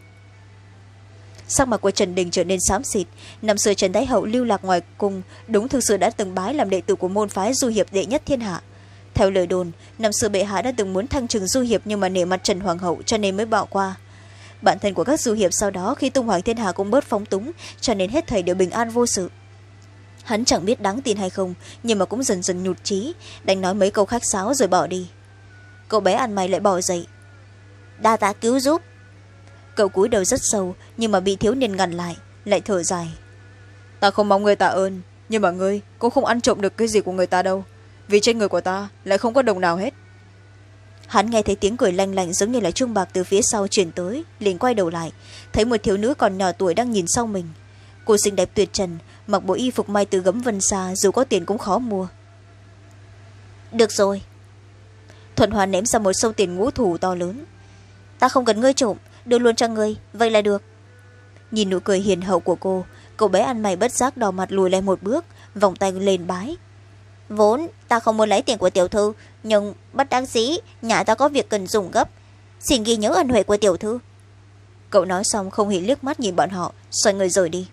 sắc mặt của trần đình trở nên xám xịt năm xưa trần thái hậu lưu lạc ngoài cung đúng thực sự đã từng bái làm đệ tử của môn phái du hiệp đệ nhất thiên hạ theo lời đồn năm xưa bệ hạ đã từng muốn thăng trừng du hiệp nhưng mà nể mặt trần hoàng hậu cho nên mới bỏ qua bản thân của các du hiệp sau đó khi tung hoàng thiên hạ cũng bớt phóng túng cho nên hết thầy đều bình an vô sự hắn chẳng biết đáng tin hay không nhưng mà cũng dần dần nhụt trí đánh nói mấy câu khách sáo rồi bỏ đi cậu bé ăn mày lại bỏ dậy đa tá cứu giúp cậu cúi đầu rất sâu nhưng mà bị thiếu niên ngăn lại lại thở dài ta không mong người tạ ơn nhưng mà ngươi cũng không ăn trộm được cái gì của người ta đâu vì trên người của ta lại không có đồng nào hết hắn nghe thấy tiếng cười lanh lạnh giống như là trung bạc từ phía sau chuyển tới liền quay đầu lại thấy một thiếu nữ còn nhỏ tuổi đang nhìn sau mình cô xinh đẹp tuyệt trần mặc bộ y phục may từ gấm vân xa dù có tiền cũng khó mua được rồi thuận hòa ném ra một sâu tiền ngũ thủ to lớn ta không cần ngươi trộm đưa luôn cho người vậy là được nhìn nụ cười hiền hậu của cô cậu bé ăn mày bất giác đỏ mặt lùi lại một bước vòng tay lên bái vốn ta không muốn lấy tiền của tiểu thư nhưng bất đắc dĩ nhà ta có việc cần dùng gấp xin ghi nhớ ân huệ của tiểu thư cậu nói xong không hề liếc mắt nhìn bọn họ xoay người rời đi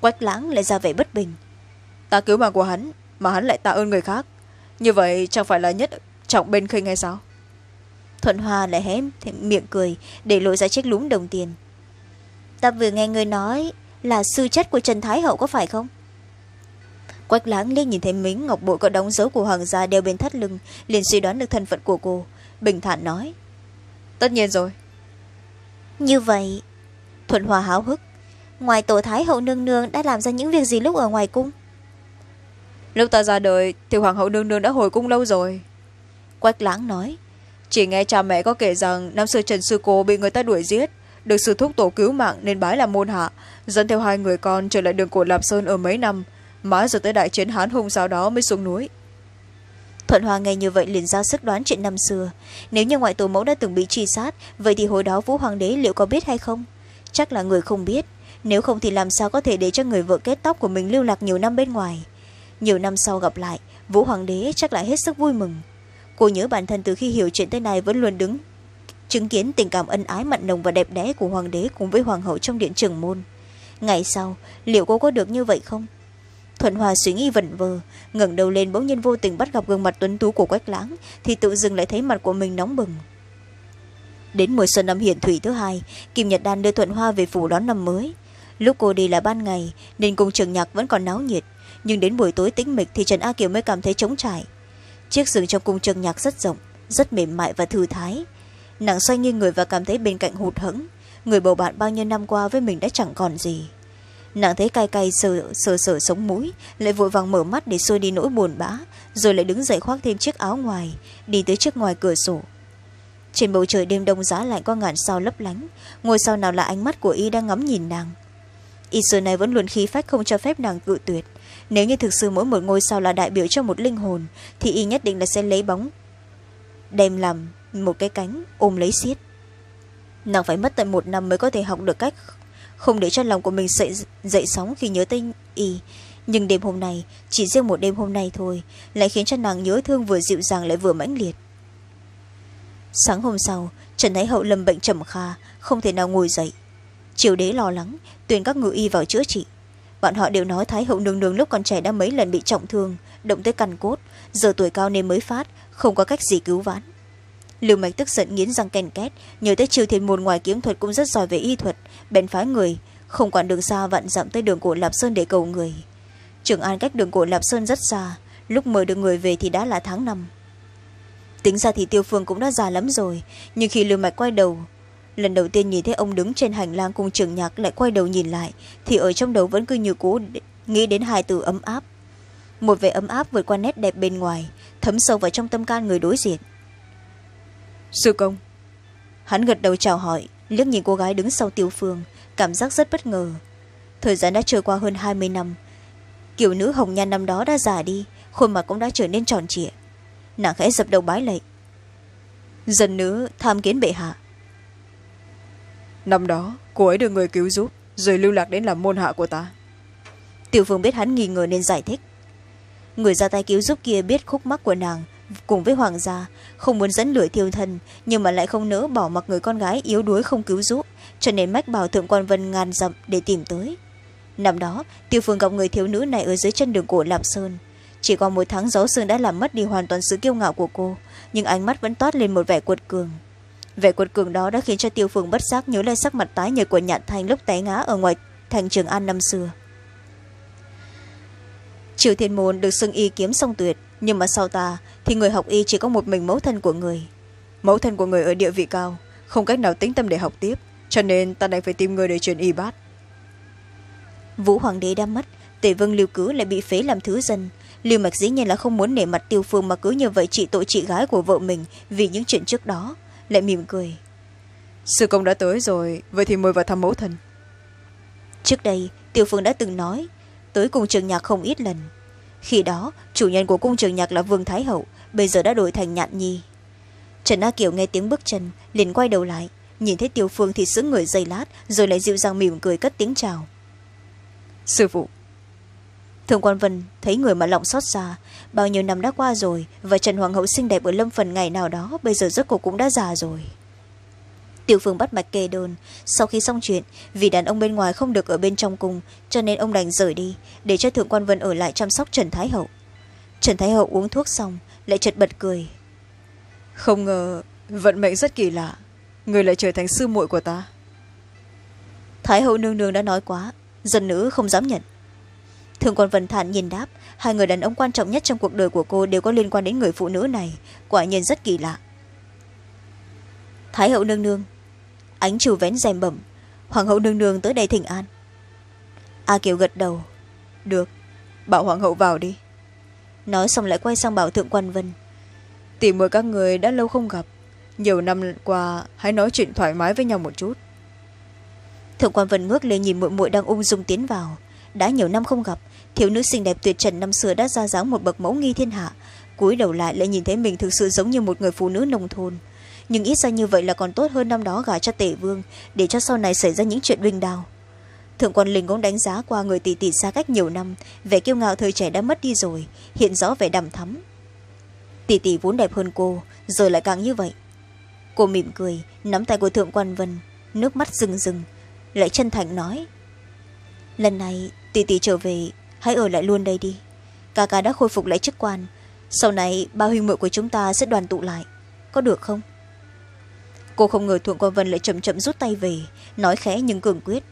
quách lãng lại ra vẻ bất bình ta cứu mạng của hắn mà hắn lại tạ ơn người khác như vậy chẳng phải là nhất trọng bên khinh hay sao thuận hoa lại hé miệng cười để lộ ra chiếc lúm đồng tiền ta vừa nghe người nói là sư chất của trần thái hậu có phải không quách láng liếc nhìn thấy mính ngọc bội có đóng dấu của hoàng gia đeo bên thắt lưng liền suy đoán được thân phận của cô bình thản nói tất nhiên rồi như vậy thuận hòa háo hức ngoài tổ thái hậu nương nương đã làm ra những việc gì lúc ở ngoài cung lúc ta ra đời thì hoàng hậu nương nương đã hồi cung lâu rồi quách lãng nói chỉ nghe cha mẹ có kể rằng năm xưa trần sư cô bị người ta đuổi giết được sư thúc tổ cứu mạng nên bái làm môn hạ dẫn theo hai người con trở lại đường cổ lạp sơn ở mấy năm mãi rồi tới đại chiến hán hùng sau đó mới xuống núi thuận hoa nghe như vậy liền ra sức đoán chuyện năm xưa nếu như ngoại tổ mẫu đã từng bị truy sát vậy thì hồi đó vũ hoàng đế liệu có biết hay không chắc là người không biết nếu không thì làm sao có thể để cho người vợ kết tóc của mình lưu lạc nhiều năm bên ngoài nhiều năm sau gặp lại vũ hoàng đế chắc lại hết sức vui mừng cô nhớ bản thân từ khi hiểu chuyện tới nay vẫn luôn đứng chứng kiến tình cảm ân ái mặn nồng và đẹp đẽ của hoàng đế cùng với hoàng hậu trong điện trường môn ngày sau liệu cô có được như vậy không thuận hòa suy nghĩ vẩn vờ ngẩng đầu lên bỗng nhiên vô tình bắt gặp gương mặt tuấn tú của quách lãng thì tự dưng lại thấy mặt của mình nóng bừng đến mùa xuân năm hiển thủy thứ hai kim nhật đan đưa thuận hoa về phủ đón năm mới lúc cô đi là ban ngày nên cùng trường nhạc vẫn còn náo nhiệt nhưng đến buổi tối tĩnh mịch thì trần a kiều mới cảm thấy trống trải chiếc giường trong cung trường nhạc rất rộng rất mềm mại và thư thái nàng xoay nghiêng người và cảm thấy bên cạnh hụt hẫng người bầu bạn bao nhiêu năm qua với mình đã chẳng còn gì nàng thấy cay cay sờ sờ sờ sống mũi lại vội vàng mở mắt để xua đi nỗi buồn bã rồi lại đứng dậy khoác thêm chiếc áo ngoài đi tới trước ngoài cửa sổ trên bầu trời đêm đông giá lạnh có ngàn sao lấp lánh ngôi sao nào là ánh mắt của y đang ngắm nhìn nàng y sư này vẫn luôn khí phách không cho phép nàng cự tuyệt nếu như thực sự mỗi một ngôi sao là đại biểu cho một linh hồn thì y nhất định là sẽ lấy bóng đem làm một cái cánh ôm lấy xiết nàng phải mất tận một năm mới có thể học được cách không để cho lòng của mình dậy, dậy sóng khi nhớ tới y nhưng đêm hôm nay chỉ riêng một đêm hôm nay thôi lại khiến cho nàng nhớ thương vừa dịu dàng lại vừa mãnh liệt sáng hôm sau trần thái hậu lầm bệnh trầm kha không thể nào ngồi dậy triều đế lo lắng tuyển các ngự y vào chữa trị bọn họ đều nói thái hậu nương nương lúc còn trẻ đã mấy lần bị trọng thương động tới căn cốt giờ tuổi cao nên mới phát không có cách gì cứu vãn lưu mạch tức giận nghiến răng ken két nhớ tới triều thiền môn ngoài kiếm thuật cũng rất giỏi về y thuật bèn phái người không quản đường xa vặn dặm tới đường cổ lạp sơn để cầu người trường an cách đường cổ lạp sơn rất xa lúc mời được người về thì đã là tháng năm tính ra thì tiêu phương cũng đã già lắm rồi nhưng khi lưu mạch quay đầu lần đầu tiên nhìn thấy ông đứng trên hành lang cùng trường nhạc lại quay đầu nhìn lại thì ở trong đầu vẫn cứ như cũ nghĩ đến hai từ ấm áp một vẻ ấm áp vượt qua nét đẹp bên ngoài thấm sâu vào trong tâm can người đối diện sư công hắn gật đầu chào hỏi liếc nhìn cô gái đứng sau tiêu phương cảm giác rất bất ngờ thời gian đã trôi qua hơn hai mươi năm kiểu nữ hồng nhan năm đó đã già đi khuôn mặt cũng đã trở nên tròn trịa nàng khẽ dập đầu bái lạy dần nữ tham kiến bệ hạ năm đó cô ấy được người cứu giúp rồi lưu lạc đến làm môn hạ của ta tiểu phương biết hắn nghi ngờ nên giải thích người ra tay cứu giúp kia biết khúc mắc của nàng cùng với hoàng gia không muốn dẫn lưỡi thiêu thân nhưng mà lại không nỡ bỏ mặc người con gái yếu đuối không cứu giúp cho nên mách bảo thượng quan vân ngàn dặm để tìm tới năm đó Tiểu phương gặp người thiếu nữ này ở dưới chân đường cổ lạp sơn chỉ còn một tháng gió sương đã làm mất đi hoàn toàn sự kiêu ngạo của cô nhưng ánh mắt vẫn toát lên một vẻ cuột cường vẻ quật cường đó đã khiến cho tiêu phường bất giác nhớ lại sắc mặt tái nhợt của nhạn thanh lúc té ngã ở ngoài thành trường an năm xưa triều thiên môn được xưng y kiếm song tuyệt nhưng mà sau ta thì người học y chỉ có một mình mẫu thân của người mẫu thân của người ở địa vị cao không cách nào tính tâm để học tiếp cho nên ta đành phải tìm người để truyền y bát vũ hoàng đế đã mất tể vương lưu cứ lại bị phế làm thứ dân lưu mạch dĩ nhiên là không muốn nể mặt tiêu phương mà cứ như vậy trị tội chị gái của vợ mình vì những chuyện trước đó lại mỉm cười sư công đã tới rồi vậy thì mời vào thăm mẫu thân trước đây tiểu phương đã từng nói tới cung trường nhạc không ít lần khi đó chủ nhân của cung trường nhạc là vương thái hậu bây giờ đã đổi thành nhạn nhi trần a kiều nghe tiếng bước chân liền quay đầu lại nhìn thấy tiểu phương thì sững người giây lát rồi lại dịu dàng mỉm cười cất tiếng chào sư phụ Thương quan vân thấy người mà lòng xót xa bao nhiêu năm đã qua rồi và trần hoàng hậu xinh đẹp ở lâm phần ngày nào đó bây giờ giấc cổ cũng đã già rồi tiểu phương bắt mạch kê đơn sau khi xong chuyện vì đàn ông bên ngoài không được ở bên trong cung cho nên ông đành rời đi để cho thượng quan vân ở lại chăm sóc trần thái hậu trần thái hậu uống thuốc xong lại chật bật cười không ngờ vận mệnh rất kỳ lạ người lại trở thành sư muội của ta thái hậu nương nương đã nói quá dân nữ không dám nhận thượng quan vân thản nhìn đáp hai người đàn ông quan trọng nhất trong cuộc đời của cô đều có liên quan đến người phụ nữ này quả nhiên rất kỳ lạ thái hậu nương nương ánh trừ vén rèm bẩm hoàng hậu nương nương tới đây thỉnh an a kiều gật đầu được bảo hoàng hậu vào đi nói xong lại quay sang bảo thượng quan vân tỉ mời các người đã lâu không gặp nhiều năm qua hãy nói chuyện thoải mái với nhau một chút thượng quan vân ngước lên nhìn muội muội đang ung dung tiến vào đã nhiều năm không gặp thiếu nữ xinh đẹp tuyệt trần năm xưa đã ra dáng một bậc mẫu nghi thiên hạ cúi đầu lại lại nhìn thấy mình thực sự giống như một người phụ nữ nông thôn nhưng ít ra như vậy là còn tốt hơn năm đó gả cho tể vương để cho sau này xảy ra những chuyện binh đào thượng quan linh cũng đánh giá qua người tỷ tỷ xa cách nhiều năm vẻ kiêu ngạo thời trẻ đã mất đi rồi hiện rõ vẻ đằm thắm tỷ tỷ vốn đẹp hơn cô rồi lại càng như vậy cô mỉm cười nắm tay của thượng quan vân nước mắt rừng rừng lại chân thành nói lần này tỷ tỷ trở về hãy ở lại luôn đây đi ca ca đã khôi phục lại chức quan sau này ba huynh muội của chúng ta sẽ đoàn tụ lại có được không cô không ngờ thượng quan vân lại chậm chậm rút tay về nói khẽ nhưng cường quyết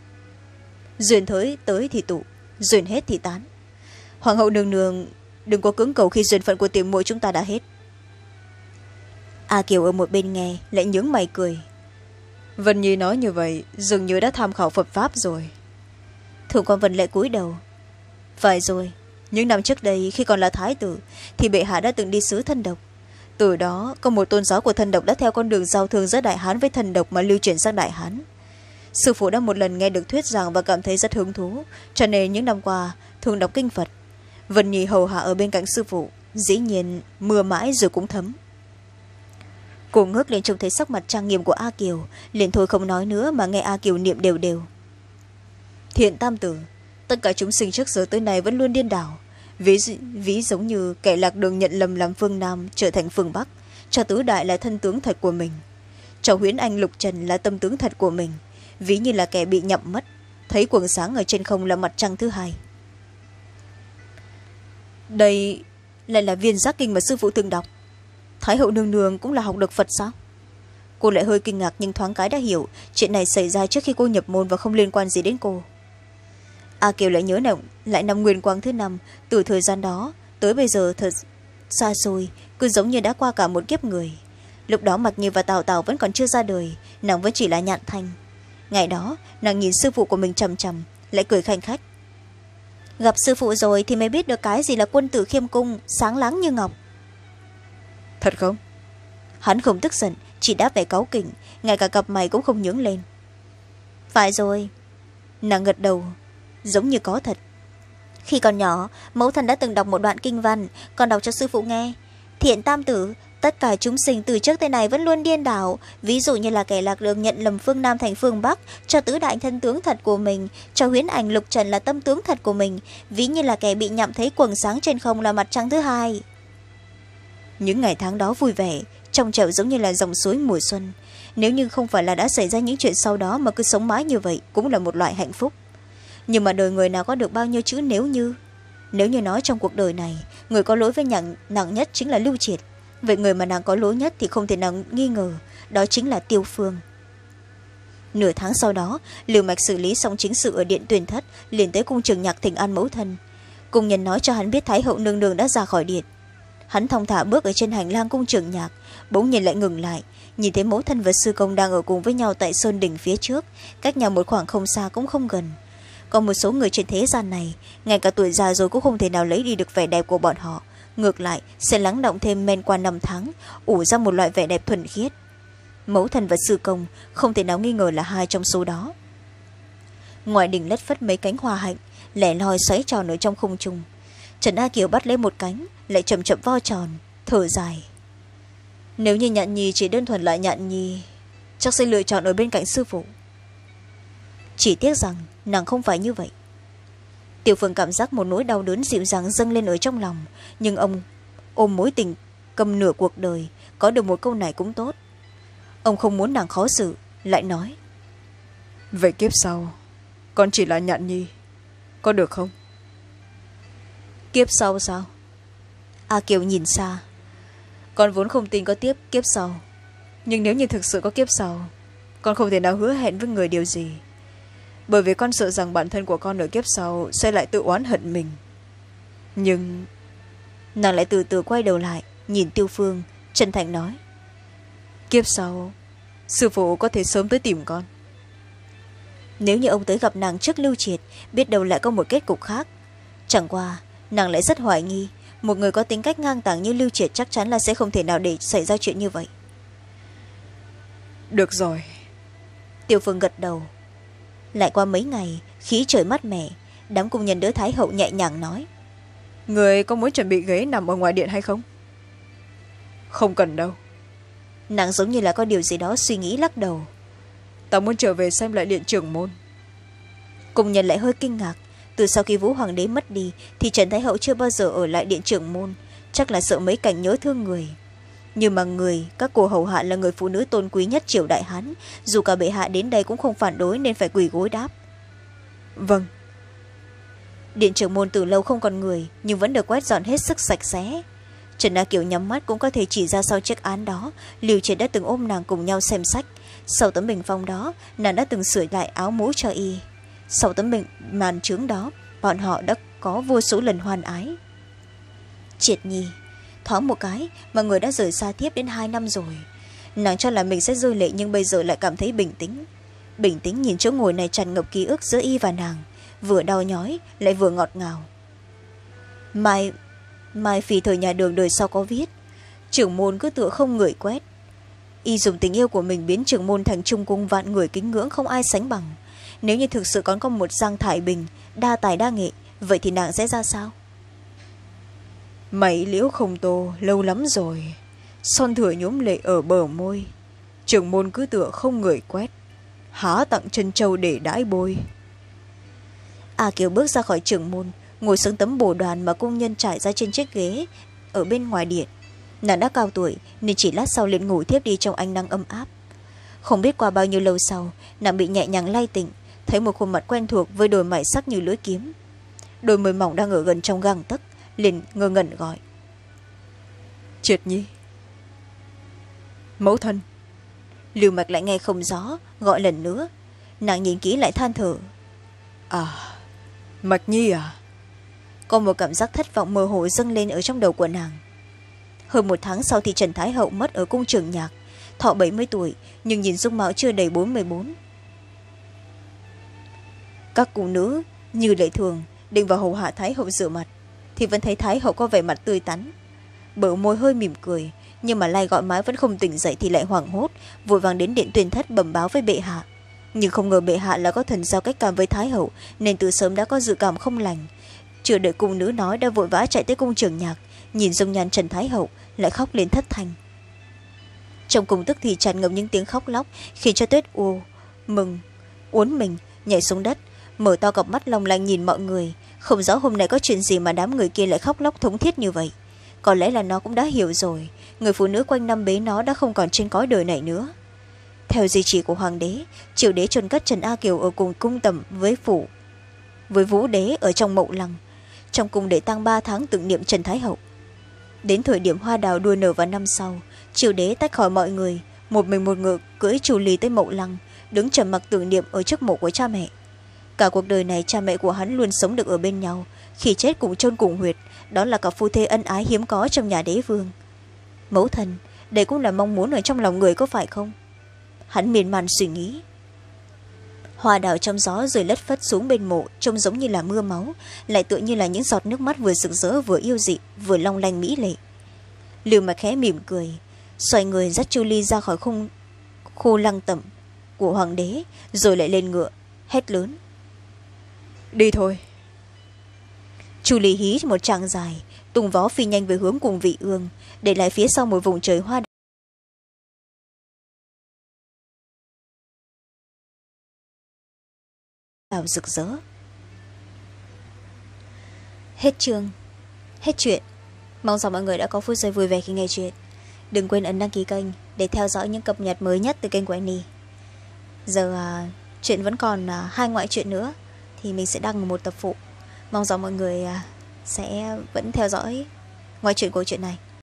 duyên thới tới thì tụ duyên hết thì tán hoàng hậu nương nương đừng có cứng cầu khi duyên phận của tiểu muội chúng ta đã hết a kiều ở một bên nghe lại nhướng mày cười vân nhi nói như vậy dường như đã tham khảo phật pháp rồi thượng quan vân lại cúi đầu phải rồi những năm trước đây khi còn là thái tử thì bệ hạ đã từng đi sứ thân độc từ đó có một tôn giáo của thân độc đã theo con đường giao thương giữa đại hán với thần độc mà lưu chuyển sang đại hán sư phụ đã một lần nghe được thuyết giảng và cảm thấy rất hứng thú cho nên những năm qua thường đọc kinh phật vân nhi hầu hạ ở bên cạnh sư phụ dĩ nhiên mưa mãi rồi cũng thấm cô ngước lên trông thấy sắc mặt trang nghiêm của a kiều liền thôi không nói nữa mà nghe a kiều niệm đều đều thiện tam tử tất cả chúng sinh trước giờ tới nay vẫn luôn điên đảo ví, ví giống như kẻ lạc đường nhận lầm làm phương nam trở thành phương bắc cho tứ đại là thân tướng thật của mình cho huyễn anh lục trần là tâm tướng thật của mình ví như là kẻ bị nhậm mất thấy quần sáng ở trên không là mặt trăng thứ hai đây lại là viên giác kinh mà sư phụ thường đọc thái hậu nương nương cũng là học được phật sao cô lại hơi kinh ngạc nhưng thoáng cái đã hiểu chuyện này xảy ra trước khi cô nhập môn và không liên quan gì đến cô a kiều lại nhớ lại, lại năm nguyên quang thứ năm từ thời gian đó tới bây giờ thật xa xôi cứ giống như đã qua cả một kiếp người lúc đó mặc như và tào tào vẫn còn chưa ra đời nàng vẫn chỉ là nhạn thanh ngày đó nàng nhìn sư phụ của mình chằm chằm lại cười khanh khách gặp sư phụ rồi thì mới biết được cái gì là quân tử khiêm cung sáng láng như ngọc thật không hắn không tức giận chỉ đáp vẻ cáu kỉnh ngay cả cặp mày cũng không nhướng lên phải rồi nàng gật đầu giống như có thật khi còn nhỏ mẫu thần đã từng đọc một đoạn kinh văn còn đọc cho sư phụ nghe thiện tam tử tất cả chúng sinh từ trước tới này vẫn luôn điên đảo ví dụ như là kẻ lạc đường nhận lầm phương nam thành phương bắc cho tứ đại thân tướng thật của mình cho huyến ảnh lục trần là tâm tướng thật của mình ví như là kẻ bị nhậm thấy quần sáng trên không là mặt trăng thứ hai những ngày tháng đó vui vẻ trong trậu giống như là dòng suối mùa xuân nếu như không phải là đã xảy ra những chuyện sau đó mà cứ sống mãi như vậy cũng là một loại hạnh phúc nhưng mà đời người nào có được bao nhiêu chữ nếu như nếu như nói trong cuộc đời này người có lỗi với nàng, nặng nhất chính là lưu triệt vậy người mà nàng có lỗi nhất thì không thể nào nghi ngờ đó chính là tiêu phương nửa tháng sau đó lưu mạch xử lý xong chính sự ở điện tuyển thất liền tới cung trường nhạc thịnh an mẫu thân cung nhân nói cho hắn biết thái hậu nương nương đã ra khỏi điện hắn thong thả bước ở trên hành lang cung trường nhạc bỗng nhìn lại ngừng lại nhìn thấy mẫu thân và sư công đang ở cùng với nhau tại sơn đỉnh phía trước cách nhà một khoảng không xa cũng không gần còn một số người trên thế gian này ngay cả tuổi già rồi cũng không thể nào lấy đi được vẻ đẹp của bọn họ ngược lại sẽ lắng động thêm men qua năm tháng ủ ra một loại vẻ đẹp thuần khiết mẫu thần và sư công không thể nào nghi ngờ là hai trong số đó ngoại đình lất phất mấy cánh hoa hạnh lẻ loi xoáy tròn ở trong không trung trần a kiều bắt lấy một cánh lại chậm chậm vo tròn thở dài nếu như nhạn nhi chỉ đơn thuần lại nhạn nhi chắc sẽ lựa chọn ở bên cạnh sư phụ chỉ tiếc rằng nàng không phải như vậy tiểu phương cảm giác một nỗi đau đớn dịu dàng dâng lên ở trong lòng nhưng ông ôm mối tình cầm nửa cuộc đời có được một câu này cũng tốt ông không muốn nàng khó xử lại nói vậy kiếp sau con chỉ là nhạn nhi có được không kiếp sau sao a kiều nhìn xa con vốn không tin có tiếp kiếp sau nhưng nếu như thực sự có kiếp sau con không thể nào hứa hẹn với người điều gì bởi vì con sợ rằng bản thân của con ở kiếp sau sẽ lại tự oán hận mình nhưng nàng lại từ từ quay đầu lại nhìn tiêu phương chân thành nói kiếp sau sư phụ có thể sớm tới tìm con nếu như ông tới gặp nàng trước lưu triệt biết đâu lại có một kết cục khác chẳng qua nàng lại rất hoài nghi một người có tính cách ngang tàng như lưu triệt chắc chắn là sẽ không thể nào để xảy ra chuyện như vậy được rồi tiêu phương gật đầu lại qua mấy ngày khí trời mát mẻ đám công nhân đỡ thái hậu nhẹ nhàng nói người có muốn chuẩn bị ghế nằm ở ngoài điện hay không không cần đâu nàng giống như là có điều gì đó suy nghĩ lắc đầu ta muốn trở về xem lại điện trưởng môn công nhân lại hơi kinh ngạc từ sau khi vũ hoàng đế mất đi thì trần thái hậu chưa bao giờ ở lại điện trưởng môn chắc là sợ mấy cảnh nhớ thương người nhưng mà người các cô hầu hạ là người phụ nữ tôn quý nhất triều đại hán dù cả bệ hạ đến đây cũng không phản đối nên phải quỳ gối đáp vâng điện trưởng môn từ lâu không còn người nhưng vẫn được quét dọn hết sức sạch sẽ trần đa kiều nhắm mắt cũng có thể chỉ ra sau chiếc án đó liều triệt đã từng ôm nàng cùng nhau xem sách sau tấm bình phong đó nàng đã từng sửa lại áo mũ cho y sau tấm bình màn trướng đó bọn họ đã có vô số lần hoan ái triệt nhi thoáng một cái mà người đã rời xa thiếp đến hai năm rồi nàng cho là mình sẽ rơi lệ nhưng bây giờ lại cảm thấy bình tĩnh bình tĩnh nhìn chỗ ngồi này tràn ngập ký ức giữa y và nàng vừa đau nhói lại vừa ngọt ngào mai mai phì thời nhà đường đời sau có viết trưởng môn cứ tựa không người quét y dùng tình yêu của mình biến trưởng môn thành trung cung vạn người kính ngưỡng không ai sánh bằng nếu như thực sự còn có một giang thải bình đa tài đa nghệ vậy thì nàng sẽ ra sao mày liễu không tô lâu lắm rồi son thừa nhốm lệ ở bờ môi trưởng môn cứ tựa không người quét há tặng chân trâu để đãi bôi a à, kiều bước ra khỏi trưởng môn ngồi xuống tấm bồ đoàn mà công nhân trải ra trên chiếc ghế ở bên ngoài điện nàng đã cao tuổi nên chỉ lát sau liền ngủ thiếp đi trong ánh nắng ấm áp không biết qua bao nhiêu lâu sau nàng bị nhẹ nhàng lay tỉnh thấy một khuôn mặt quen thuộc với đôi mải sắc như lưỡi kiếm đôi môi mỏng đang ở gần trong gang tấc liền ngơ ngẩn gọi triệt nhi mẫu thân lưu mạch lại nghe không rõ gọi lần nữa nàng nhìn kỹ lại than thở à mạch nhi à có một cảm giác thất vọng mơ hồ dâng lên ở trong đầu của nàng hơn một tháng sau thì trần thái hậu mất ở cung trường nhạc thọ bảy mươi tuổi nhưng nhìn dung mạo chưa đầy bốn mươi bốn các cụ nữ như lệ thường định vào hầu hạ thái hậu rửa mặt thì vẫn thấy thái hậu có vẻ mặt tươi tắn bở môi hơi mỉm cười nhưng mà lai gọi mái vẫn không tỉnh dậy thì lại hoảng hốt vội vàng đến điện tuyên thất bẩm báo với bệ hạ nhưng không ngờ bệ hạ là có thần giao cách cảm với thái hậu nên từ sớm đã có dự cảm không lành chưa đợi cung nữ nói đã vội vã chạy tới cung trường nhạc nhìn dung nhan trần thái hậu lại khóc lên thất thanh trong cung tức thì tràn ngập những tiếng khóc lóc khiến cho tuyết u mừng uốn mình nhảy xuống đất mở to cặp mắt long lanh nhìn mọi người không rõ hôm nay có chuyện gì mà đám người kia lại khóc lóc thống thiết như vậy có lẽ là nó cũng đã hiểu rồi người phụ nữ quanh năm bế nó đã không còn trên cõi đời này nữa theo di chỉ của hoàng đế triều đế trôn cất trần a kiều ở cùng cung tầm với phủ với vũ đế ở trong mậu lăng trong cung để tăng ba tháng tưởng niệm trần thái hậu đến thời điểm hoa đào đua nở vào năm sau triều đế tách khỏi mọi người một mình một ngựa cưỡi chủ lì tới mậu lăng đứng trầm mặc tưởng niệm ở trước mộ của cha mẹ cả cuộc đời này cha mẹ của hắn luôn sống được ở bên nhau khi chết cùng chôn cùng huyệt đó là cả phu thê ân ái hiếm có trong nhà đế vương mẫu thần đây cũng là mong muốn ở trong lòng người có phải không hắn miền man suy nghĩ hoa đào trong gió rồi lất phất xuống bên mộ trông giống như là mưa máu lại tựa như là những giọt nước mắt vừa rực rỡ vừa yêu dị vừa long lanh mỹ lệ liều mà khẽ mỉm cười xoay người dắt chu ly ra khỏi khung khu lăng tẩm của hoàng đế rồi lại lên ngựa hét lớn đi thôi chu lì hí một tràng dài tung vó phi nhanh về hướng cùng vị ương để lại phía sau một vùng trời hoa đ... đào rực rỡ hết chương hết chuyện mong rằng mọi người đã có phút giây vui vẻ khi nghe chuyện đừng quên ấn đăng ký kênh để theo dõi những cập nhật mới nhất từ kênh của anh giờ à, chuyện vẫn còn à, hai ngoại chuyện nữa thì mình sẽ đăng một tập phụ mong rằng mọi người à, sẽ vẫn theo dõi ngoài chuyện của chuyện này